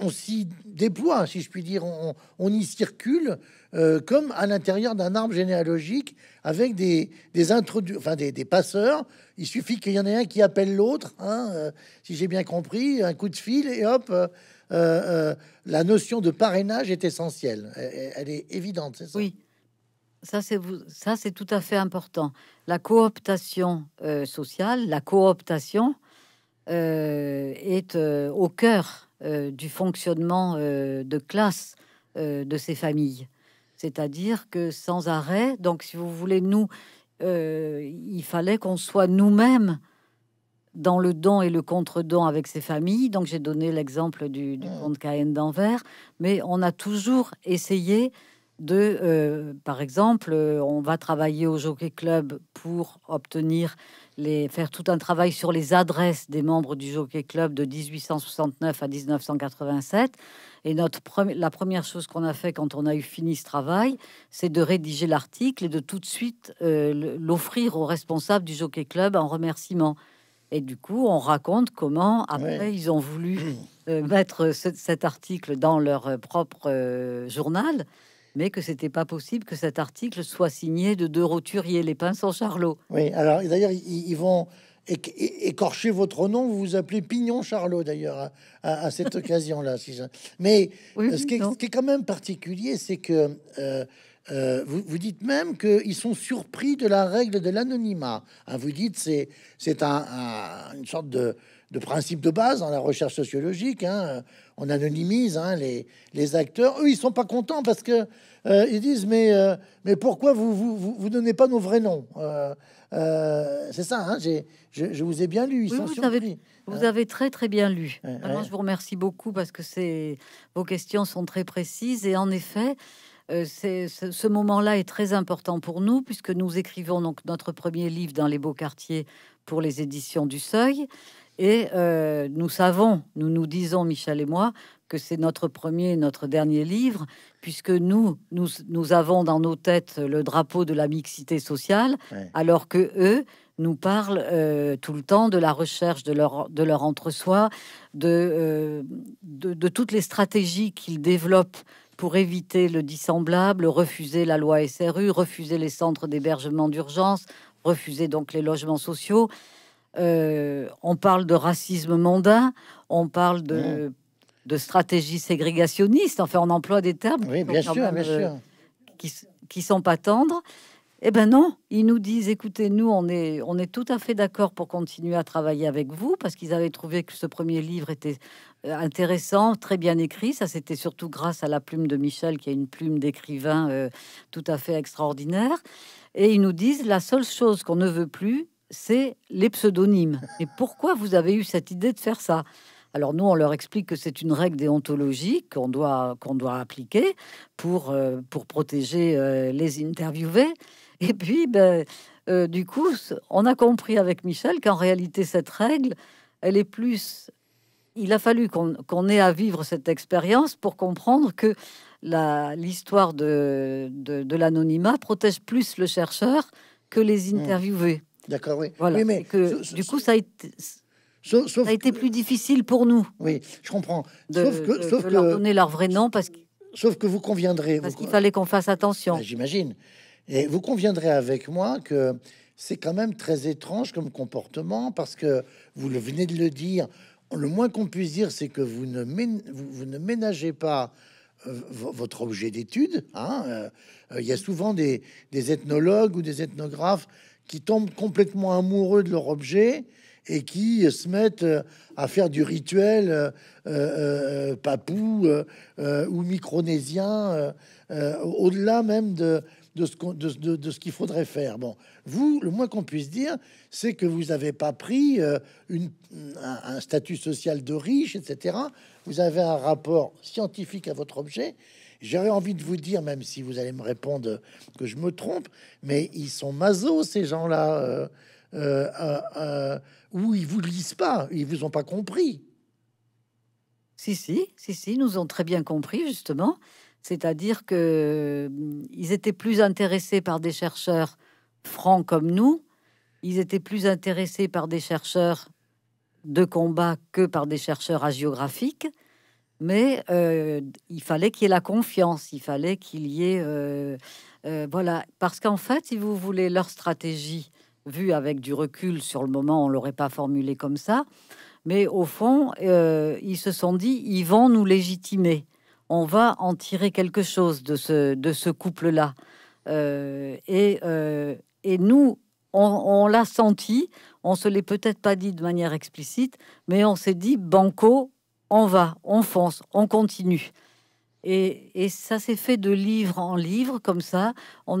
on, s'y déploie, si je puis dire, on, on y circule euh, comme à l'intérieur d'un arbre généalogique avec des, des, enfin, des, des passeurs. Il suffit qu'il y en ait un qui appelle l'autre, hein, euh, si j'ai bien compris, un coup de fil, et hop. la notion de parrainage est essentielle, elle, est évidente, c'est ça Oui, ça c'est tout à fait important. La cooptation euh, sociale, la cooptation euh, est euh, au cœur du fonctionnement de classe de ces familles. C'est-à-dire que sans arrêt, donc si vous voulez, nous, il fallait qu'on soit nous-mêmes dans le don et le contre-don avec ces familles. Donc j'ai donné l'exemple du, du, mmh. compte Cayenne d'Anvers, mais on a toujours essayé de, euh, par exemple, euh, on va travailler au Jockey Club pour obtenir les, faire tout un travail sur les adresses des membres du Jockey Club de 1869 à 1987. Et notre la première chose qu'on a fait quand on a eu fini ce travail, c'est de rédiger l'article et de tout de suite euh, l'offrir aux responsables du Jockey Club en remerciement. Et du coup, on raconte comment après ils ont voulu mmh. mettre cet article dans leur propre journal mais que c'était pas possible que cet article soit signé de deux roturiers, les sans Charlot. Oui, alors d'ailleurs, ils, vont écorcher votre nom, vous vous appelez Pignon Charlot d'ailleurs à, cette occasion-là. Mais ce, qui est, quand même particulier, c'est que euh, euh, vous, dites même qu'ils sont surpris de la règle de l'anonymat. Hein, vous dites c'est c'est une sorte de de principe de base dans la recherche sociologique. Hein. On anonymise hein, les, acteurs. Eux, ils sont pas contents parce que euh, ils disent mais euh, mais pourquoi vous vous, donnez pas nos vrais noms euh, C'est ça. Hein, je, vous ai bien lu. vous avez très très bien lu. je vous remercie beaucoup parce que vos questions sont très précises et en effet. ce, ce moment-là est très important pour nous puisque nous écrivons donc notre premier livre dans les beaux quartiers pour les éditions du Seuil et euh, nous savons, nous nous disons, Michel et moi, que c'est notre premier notre dernier livre, puisque nous, nous, avons dans nos têtes le drapeau de la mixité sociale, alors que eux nous parlent euh, tout le temps de la recherche de leur, de leur entre-soi, de, euh, de, de toutes les stratégies qu'ils développent pour éviter le dissemblable, refuser la loi SRU, refuser les centres d'hébergement d'urgence, refuser donc les logements sociaux. Euh, on parle de racisme mondain, on parle de, stratégie ségrégationniste. Enfin, on emploie des termes qui, qui sont pas tendres. Eh bien, non, ils nous disent, écoutez, nous, on est, on est tout à fait d'accord pour continuer à travailler avec vous, parce qu'ils avaient trouvé que ce premier livre était euh, intéressant, très bien écrit. Ça, c'était surtout grâce à la plume de Michel, qui a une plume d'écrivain euh, tout à fait extraordinaire. Et ils nous disent, la seule chose qu'on ne veut plus, c'est les pseudonymes. Et pourquoi vous avez eu cette idée de faire ça alors nous, on leur explique que c'est une règle déontologique qu'on doit, qu'on doit appliquer pour, euh, pour protéger euh, les interviewés. Et puis, ben, euh, du coup, on a compris avec Michel qu'en réalité, cette règle, elle est plus... Il a fallu qu'on ait à vivre cette expérience pour comprendre que l'histoire de, de l'anonymat protège plus le chercheur que les mmh. interviewés. D'accord, oui. mais que, du coup, ça a été. a été plus difficile pour nous. Oui, je comprends. sauf que, leur donner leur vrai nom parce que. Sauf que vous conviendrez. Parce qu'il fallait qu'on fasse attention. Ben, j'imagine. Et vous conviendrez avec moi que c'est quand même très étrange comme comportement parce que vous le venez de le dire. Le moins qu'on puisse dire, c'est que vous ne, vous ne ménagez pas euh, votre objet d'étude. Hein, euh, euh, il y a souvent des, des, ethnologues ou des ethnographes qui tombent complètement amoureux de leur objet et qui se mettent euh, à faire du rituel euh, euh, papou ou micronésien, au-delà même de, de ce de, ce qu'il faudrait faire. Bon, vous, le moins qu'on puisse dire, c'est que vous n'avez pas pris un, un statut social de riche, etc. Vous avez un rapport scientifique à votre objet J'aurais envie de vous dire, même si vous allez me répondre que je me trompe, mais ils sont mazos ces gens-là. Euh, euh, euh, euh, ou ils vous lisent pas, ils vous ont pas compris. Si, si, si, si, nous ont très bien compris, justement. C'est-à-dire que mm, ils étaient plus intéressés par des chercheurs francs comme nous. Ils étaient plus intéressés par des chercheurs de combat que par des chercheurs agiographiques mais euh, il fallait qu'il y ait la confiance, il fallait qu'il y ait... Euh, euh, voilà, parce qu'en fait, si vous voulez, leur stratégie, vue avec du recul sur le moment, on l'aurait pas formulée comme ça, mais au fond, ils se sont dit, ils vont nous légitimer, on va en tirer quelque chose de ce, de ce couple-là. et, et nous, on, on l'a senti, on se l'est peut-être pas dit de manière explicite, mais on s'est dit, Banco, on va, on fonce, on continue. Et, ça s'est fait de livre en livre, comme ça. On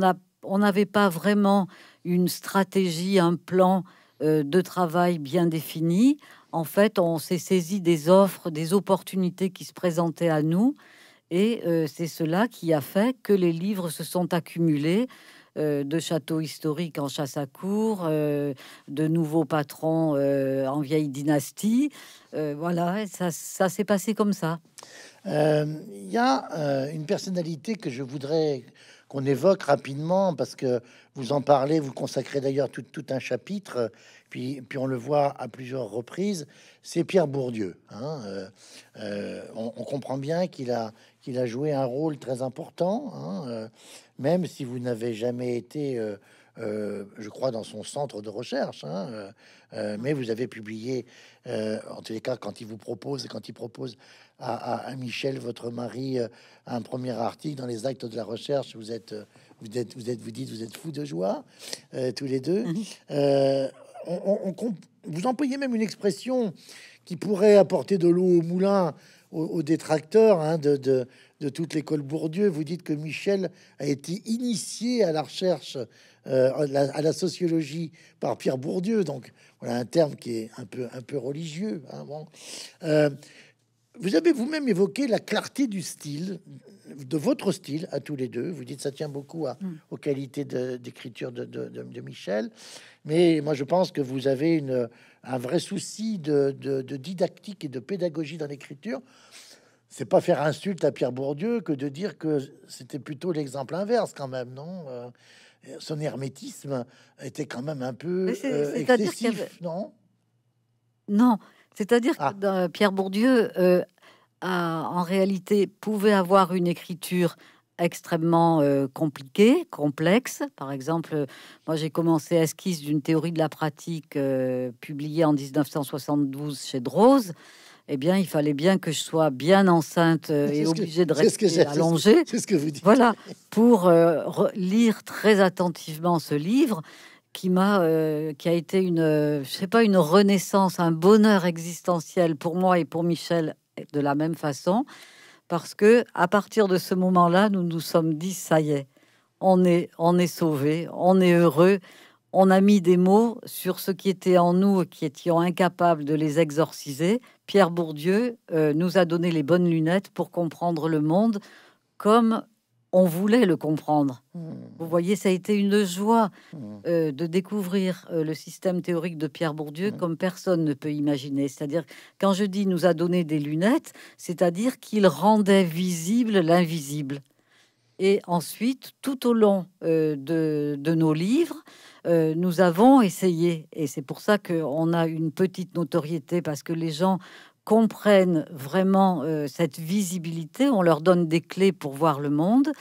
n'avait pas vraiment une stratégie, un plan euh, de travail bien défini. En fait, on s'est saisi des offres, des opportunités qui se présentaient à nous. Et euh, c'est cela qui a fait que les livres se sont accumulés euh, de châteaux historiques en chasse à cour, euh, de nouveaux patrons euh, en vieille dynastie. voilà, ça, ça s'est passé comme ça. Il y a une personnalité que je voudrais qu'on évoque rapidement parce que vous en parlez, vous consacrez d'ailleurs tout, un chapitre, puis, puis on le voit à plusieurs reprises, c'est Pierre Bourdieu. Hein, euh, euh, on, comprend bien qu'il a, qu'il a joué un rôle très important, hein, euh, même si vous n'avez jamais été... je crois, dans son centre de recherche. Hein, mais vous avez publié, en tous les cas, quand il vous propose et quand il propose à, Michel, votre mari, euh, un premier article dans les actes de la recherche. Vous êtes, euh, vous êtes, vous êtes, vous dites, vous êtes fous de joie, euh, tous les deux. Mhm. on, vous employez même une expression qui pourrait apporter de l'eau au moulin aux, détracteurs hein, de, de, toute l'école Bourdieu. Vous dites que Michel a été initié à la recherche, à, la, sociologie par Pierre Bourdieu. Donc, voilà un terme qui est un peu, un peu religieux. Hein, vous avez vous-même évoqué la clarté du style, de votre style à tous les deux. Vous dites ça tient beaucoup à, mm. aux qualités d'écriture de, Michel. Mais moi, je pense que vous avez une, un vrai souci de, didactique et de pédagogie dans l'écriture. C'est pas faire insulte à Pierre Bourdieu que de dire que c'était plutôt l'exemple inverse, quand même, non euh, Son hermétisme était quand même un peu euh, excessif, non Non, c'est-à-dire que ah. euh, Pierre Bourdieu, euh, a, en réalité, pouvait avoir une écriture extrêmement euh, compliquée, complexe. Par exemple, moi j'ai commencé esquisse d'une théorie de la pratique publiée en 1972 chez Drose eh bien, il fallait bien que je sois bien enceinte et obligée de rester ce allongée. C'est ce que vous dites. Voilà, pour lire très attentivement ce livre qui m'a, euh, qui a été une, euh, je sais pas, une renaissance, un bonheur existentiel pour moi et pour Michel de la même façon, parce que à partir de ce moment-là, nous nous sommes dit ça y est, on est, on est sauvé, on est heureux. On a mis des mots sur ce qui était en nous, qui étions incapables de les exorciser. Pierre Bourdieu euh, nous a donné les bonnes lunettes pour comprendre le monde comme on voulait le comprendre. Hmm. Vous voyez, ça a été une joie hmm. euh, de découvrir euh, le système théorique de Pierre Bourdieu hmm. comme personne ne peut imaginer. C'est-à-dire, quand je dis nous a donné des lunettes, c'est-à-dire qu'il rendait visible l'invisible. Et ensuite, tout au long euh, de, nos livres, nous avons essayé, et c'est pour ça qu'on a une petite notoriété, parce que les gens comprennent vraiment euh, cette visibilité, on leur donne des clés pour voir le monde.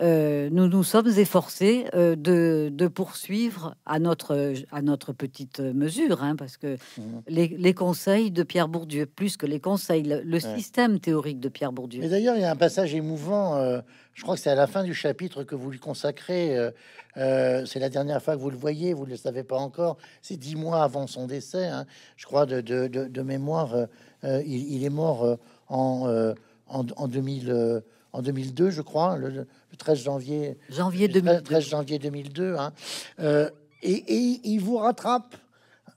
Euh, nous nous sommes efforcés euh, de, poursuivre à notre, à notre petite mesure, hein, parce que mmh. les, conseils de Pierre Bourdieu, plus que les conseils, le, système théorique de Pierre Bourdieu. d'ailleurs, il y a un passage émouvant, euh, je crois que c'est à la fin du chapitre que vous lui consacrez, c'est la dernière fois que vous le voyez, vous ne le savez pas encore, c'est dix mois avant son décès, hein. je crois, de, mémoire, il, est mort en, en, en, 2000, en 2002, je crois. Le, 13 janvier, janvier 2002. 13 janvier 2002. Hein, euh, et, il vous rattrape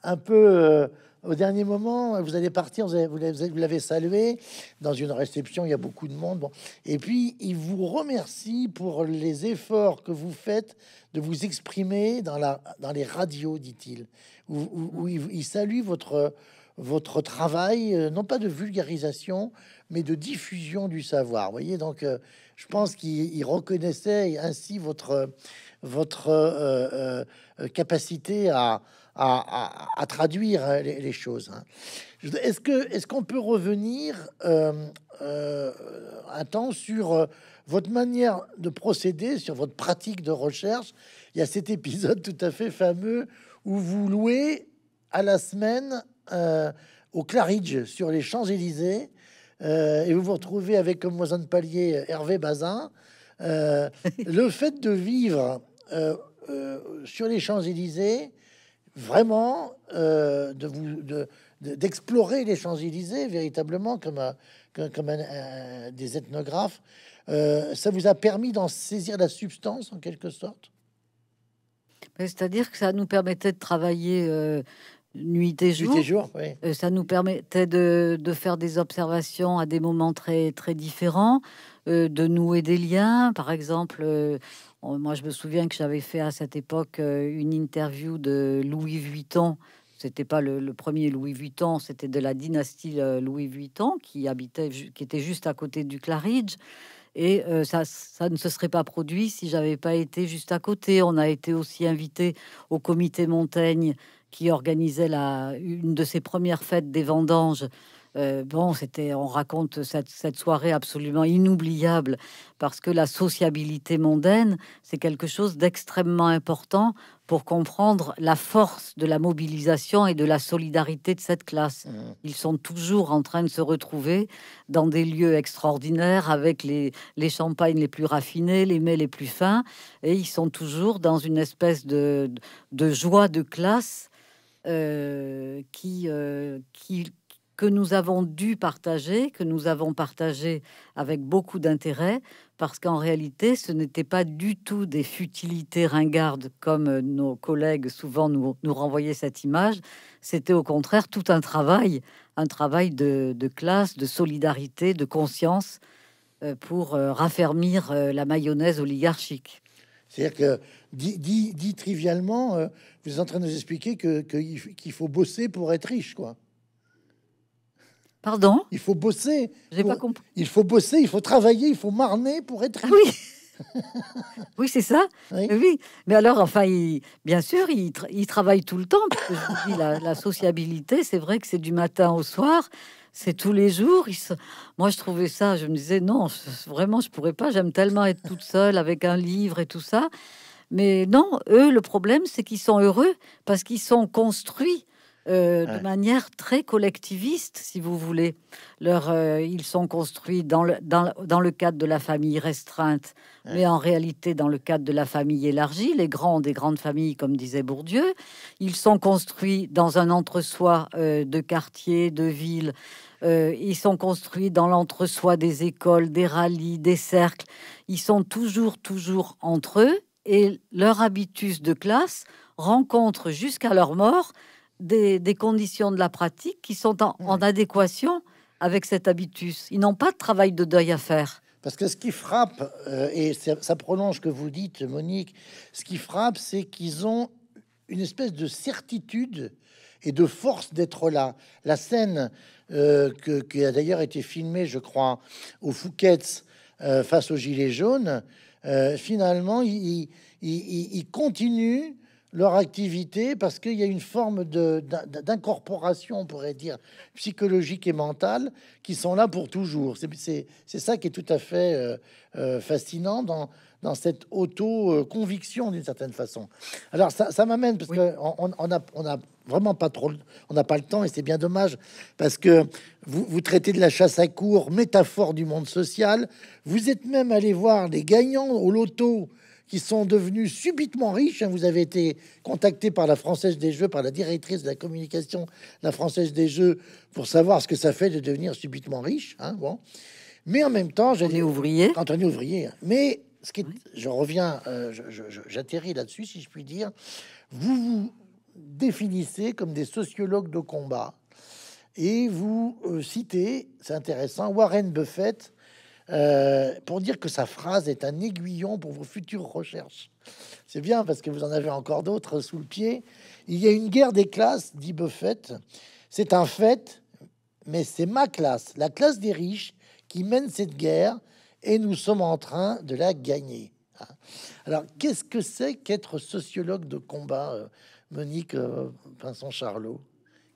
un peu euh, au dernier moment. Vous allez partir, vous l'avez salué dans une réception, il y a beaucoup de monde. Bon. Et puis, il vous remercie pour les efforts que vous faites de vous exprimer dans, la, dans les radios, dit-il, où, il, salue votre votre travail, euh, non pas de vulgarisation, mais de diffusion du savoir. Vous voyez, donc je pense qu'il reconnaissait ainsi votre, votre euh, euh, euh, capacité à, à, à, traduire hein, les, choses. Hein. Est-ce que est-ce qu'on peut revenir un temps sur votre manière de procéder, sur votre pratique de recherche Il y a cet épisode tout à fait fameux où vous louez à la semaine au Claridge sur les Champs Élysées euh, et vous vous retrouvez avec comme voisin de palier euh, Hervé Bazin, euh, le fait de vivre sur les Champs-Élysées, vraiment, de vous, d'explorer les Champs-Élysées véritablement comme, des ethnographes. ça vous a permis d'en saisir la substance en quelque sorte ben, C'est-à-dire que ça nous permettait de travailler nuit et jour. Euh, ça nous permettait de, faire des observations à des moments très, très différents, euh, de nouer des liens. Par exemple, euh, moi je me souviens que j'avais fait à cette époque une interview de Louis Vuitton. C'était pas le, premier Louis Vuitton, c'était de la dynastie Louis Vuitton qui habitait, qui était juste à côté du Claridge. Et ça, ça, ne se serait pas produit si j'avais pas été juste à côté. On a été aussi invité au comité Montaigne qui organisait la, une de ses premières fêtes des vendanges. Euh, bon, c'était, on raconte cette, soirée absolument inoubliable parce que la sociabilité mondaine, c'est quelque chose d'extrêmement important pour comprendre la force de la mobilisation et de la solidarité de cette classe. Mmh. Ils sont toujours en train de se retrouver dans des lieux extraordinaires avec les, champagnes les plus raffinés, les mets les plus fins, et ils sont toujours dans une espèce de, de joie de classe euh, euh, qui, que nous avons dû partager, que nous avons partagé avec beaucoup d'intérêt, parce qu'en réalité, ce n'était pas du tout des futilités ringardes comme euh, nos collègues souvent nous, renvoyaient cette image. C'était au contraire tout un travail, un travail de classe, de solidarité, de conscience pour raffermir la mayonnaise oligarchique. C'est-à-dire que, dit, trivialement, euh, vous êtes en train de nous expliquer qu'il que, qu'il faut bosser pour être riche, quoi. Pardon Il faut bosser. J'ai pas compris. Il faut bosser, il faut travailler, il faut marner pour être ah riche. oui c'est ça. Oui. Mais alors, enfin, bien sûr, il, travaille tout le temps. la, la sociabilité, c'est vrai que c'est du matin au soir c'est tous les jours. Moi, je trouvais ça, je me disais, non, vraiment, je pourrais pas. J'aime tellement être toute seule avec un livre et tout ça. Mais non, eux, le problème, c'est qu'ils sont heureux parce qu'ils sont construits euh, de manière très collectiviste, si vous voulez. Leur, euh, ils sont construits dans le, dans, le cadre de la famille restreinte, mais en réalité dans le cadre de la famille élargie, les grands des grandes familles, comme disait Bourdieu. Ils sont construits dans un entre-soi euh, de quartier, de ville. ils sont construits dans l'entre-soi des écoles, des rallyes, des cercles. Ils sont toujours, toujours entre eux. Et leur habitus de classe rencontre jusqu'à leur mort des, conditions de la pratique qui sont en, adéquation avec cet habitus. Ils n'ont pas de travail de deuil à faire. Parce que ce qui frappe, euh, et ça, prolonge ce que vous dites, Monique, ce qui frappe, c'est qu'ils ont une espèce de certitude et de force d'être là. La scène euh, qui a d'ailleurs été filmée, je crois, au Fouquet's euh, face aux Gilets jaunes, finalement, il, il, il, leur activité parce qu'il y a une forme d'incorporation, on pourrait dire, psychologique et mentale, qui sont là pour toujours. C'est ça qui est tout à fait euh, euh, fascinant dans, dans cette auto-conviction d'une certaine façon. Alors ça, ça m'amène, parce qu'on on on a vraiment pas trop, on n'a pas le temps et c'est bien dommage parce que vous, vous, traitez de la chasse à court, métaphore du monde social. Vous êtes même allé voir les gagnants au loto qui sont devenus subitement riches. Hein. Vous avez été contacté par la Française des Jeux, par la directrice de la communication, la Française des Jeux, pour savoir ce que ça fait de devenir subitement riche. Hein, bon. Mais en même temps, j'ai ouvrier. Quand on ouvrier. Mais ce qui je reviens, euh, j'atterris là-dessus, si je puis dire. Vous vous définissez comme des sociologues de combat et vous euh, citez, c'est intéressant, Warren Buffett euh, pour dire que sa phrase est un aiguillon pour vos futures recherches. C'est bien parce que vous en avez encore d'autres sous le pied. Il y a une guerre des classes, dit Buffett. C'est un fait, mais c'est ma classe, la classe des riches, qui mène cette guerre et nous sommes en train de la gagner. Ah. Alors, qu'est-ce que c'est qu'être sociologue de combat, euh, Monique euh, Vincent charlot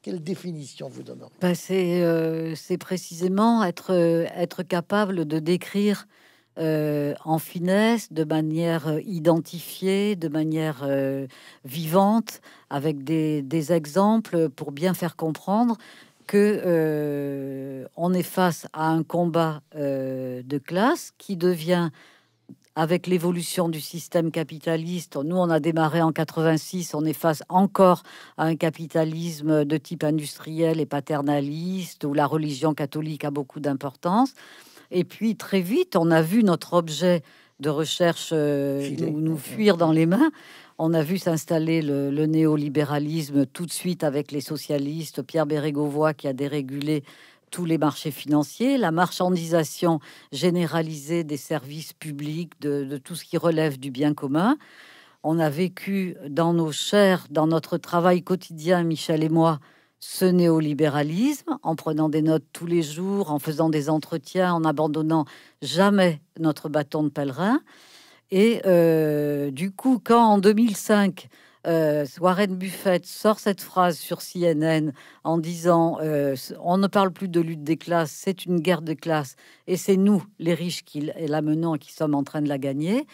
quelle définition vous donneriez ben c'est, précisément être, euh, être capable de décrire euh, en finesse, de manière identifiée, de manière vivante, avec des, exemples pour bien faire comprendre que on est face à un combat de classe qui devient avec l'évolution du système capitaliste. Nous, on a démarré en 86, on est face encore à un capitalisme de type industriel et paternaliste, où la religion catholique a beaucoup d'importance. Et puis, très vite, on a vu notre objet de recherche euh, nous, fuir dans les mains. On a vu s'installer le, le, néolibéralisme tout de suite avec les socialistes, Pierre Bérégovoy qui a dérégulé tous les marchés financiers, la marchandisation généralisée des services publics, de, tout ce qui relève du bien commun. On a vécu dans nos chairs, dans notre travail quotidien, Michel et moi, ce néolibéralisme en prenant des notes tous les jours, en faisant des entretiens, en abandonnant jamais notre bâton de pèlerin. Et euh, du coup, quand en 2005, euh, Warren Buffett sort cette phrase sur CNN en disant euh, on ne parle plus de lutte des classes, c'est une guerre de classes et c'est nous, les riches qui la menons, qui sommes en train de la gagner.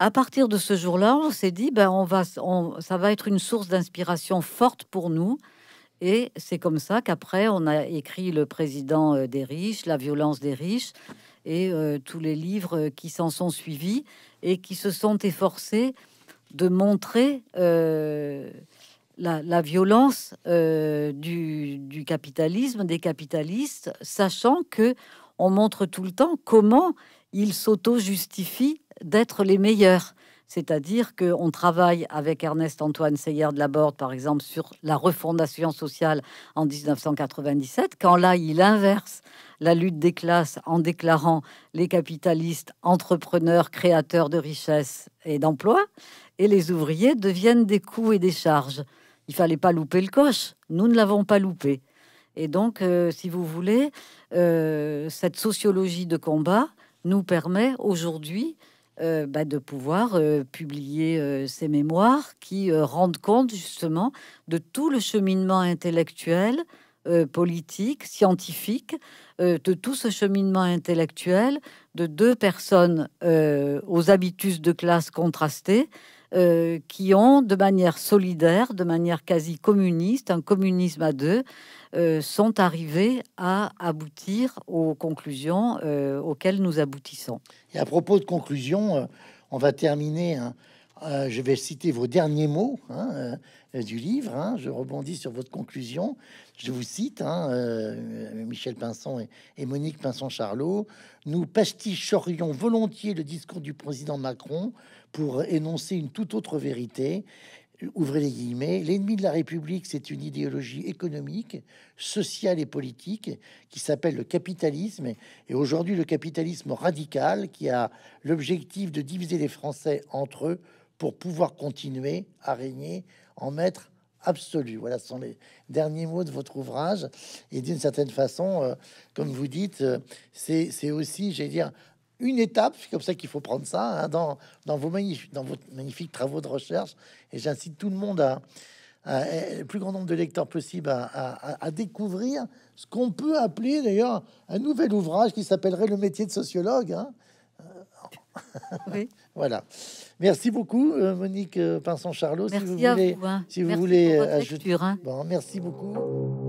À partir de ce jour-là, on s'est dit ben on va, ça va être une source d'inspiration forte pour nous. Et c'est comme ça qu'après, on a écrit Le président euh, des riches, La violence des riches, et tous les livres qui s'en sont suivis et qui se sont efforcés de montrer euh, la, violence euh, du, capitalisme, des capitalistes, sachant que on montre tout le temps comment ils s'auto-justifient d'être les meilleurs. C'est-à-dire qu'on travaille avec Ernest-Antoine Seyer de la Borde, par exemple, sur la refondation sociale en 1997, quand là, il inverse la lutte des classes en déclarant les capitalistes entrepreneurs, créateurs de richesses et d'emplois, et les ouvriers deviennent des coûts et des charges. Il fallait pas louper le coche, nous ne l'avons pas loupé. Et donc, euh, si vous voulez, euh, cette sociologie de combat nous permet aujourd'hui euh, bah, de pouvoir euh, publier ces euh, mémoires qui rendent compte justement de tout le cheminement intellectuel, politique, scientifique, de tout ce cheminement intellectuel de deux personnes aux habitus de classe contrastées. Euh, qui ont, de manière solidaire, de manière quasi communiste, un communisme à deux, euh, sont arrivés à aboutir aux conclusions euh, auxquelles nous aboutissons. Et à propos de conclusions, on va terminer. Hein. je vais citer vos derniers mots hein, du livre. Hein. je rebondis sur votre conclusion. Je vous cite Michel Pinson et, et Monique Pinson-Charlot. Nous pasticherions volontiers le discours du président Macron pour énoncer une toute autre vérité. Ouvrez les guillemets, l'ennemi de la République, c'est une idéologie économique, sociale et politique qui s'appelle le capitalisme. Et aujourd'hui, le capitalisme radical qui a l'objectif de diviser les Français entre eux pour pouvoir continuer à régner en maître absolu. Voilà, ce sont les derniers mots de votre ouvrage. Et d'une certaine façon, euh, comme vous dites, euh, c'est aussi, j'allais dire, une étape, c'est comme ça qu'il faut prendre ça hein, dans, vos dans magnifiques travaux de recherche. Et j'incite tout le monde à, le plus grand nombre de lecteurs possible à, découvrir ce qu'on peut appeler d'ailleurs un nouvel ouvrage qui s'appellerait Le métier de sociologue. Hein. voilà. Merci beaucoup, euh, Monique euh, Pinson-Charlot. Si vous voulez, hein. si vous voulez, ajouter, bon, merci beaucoup.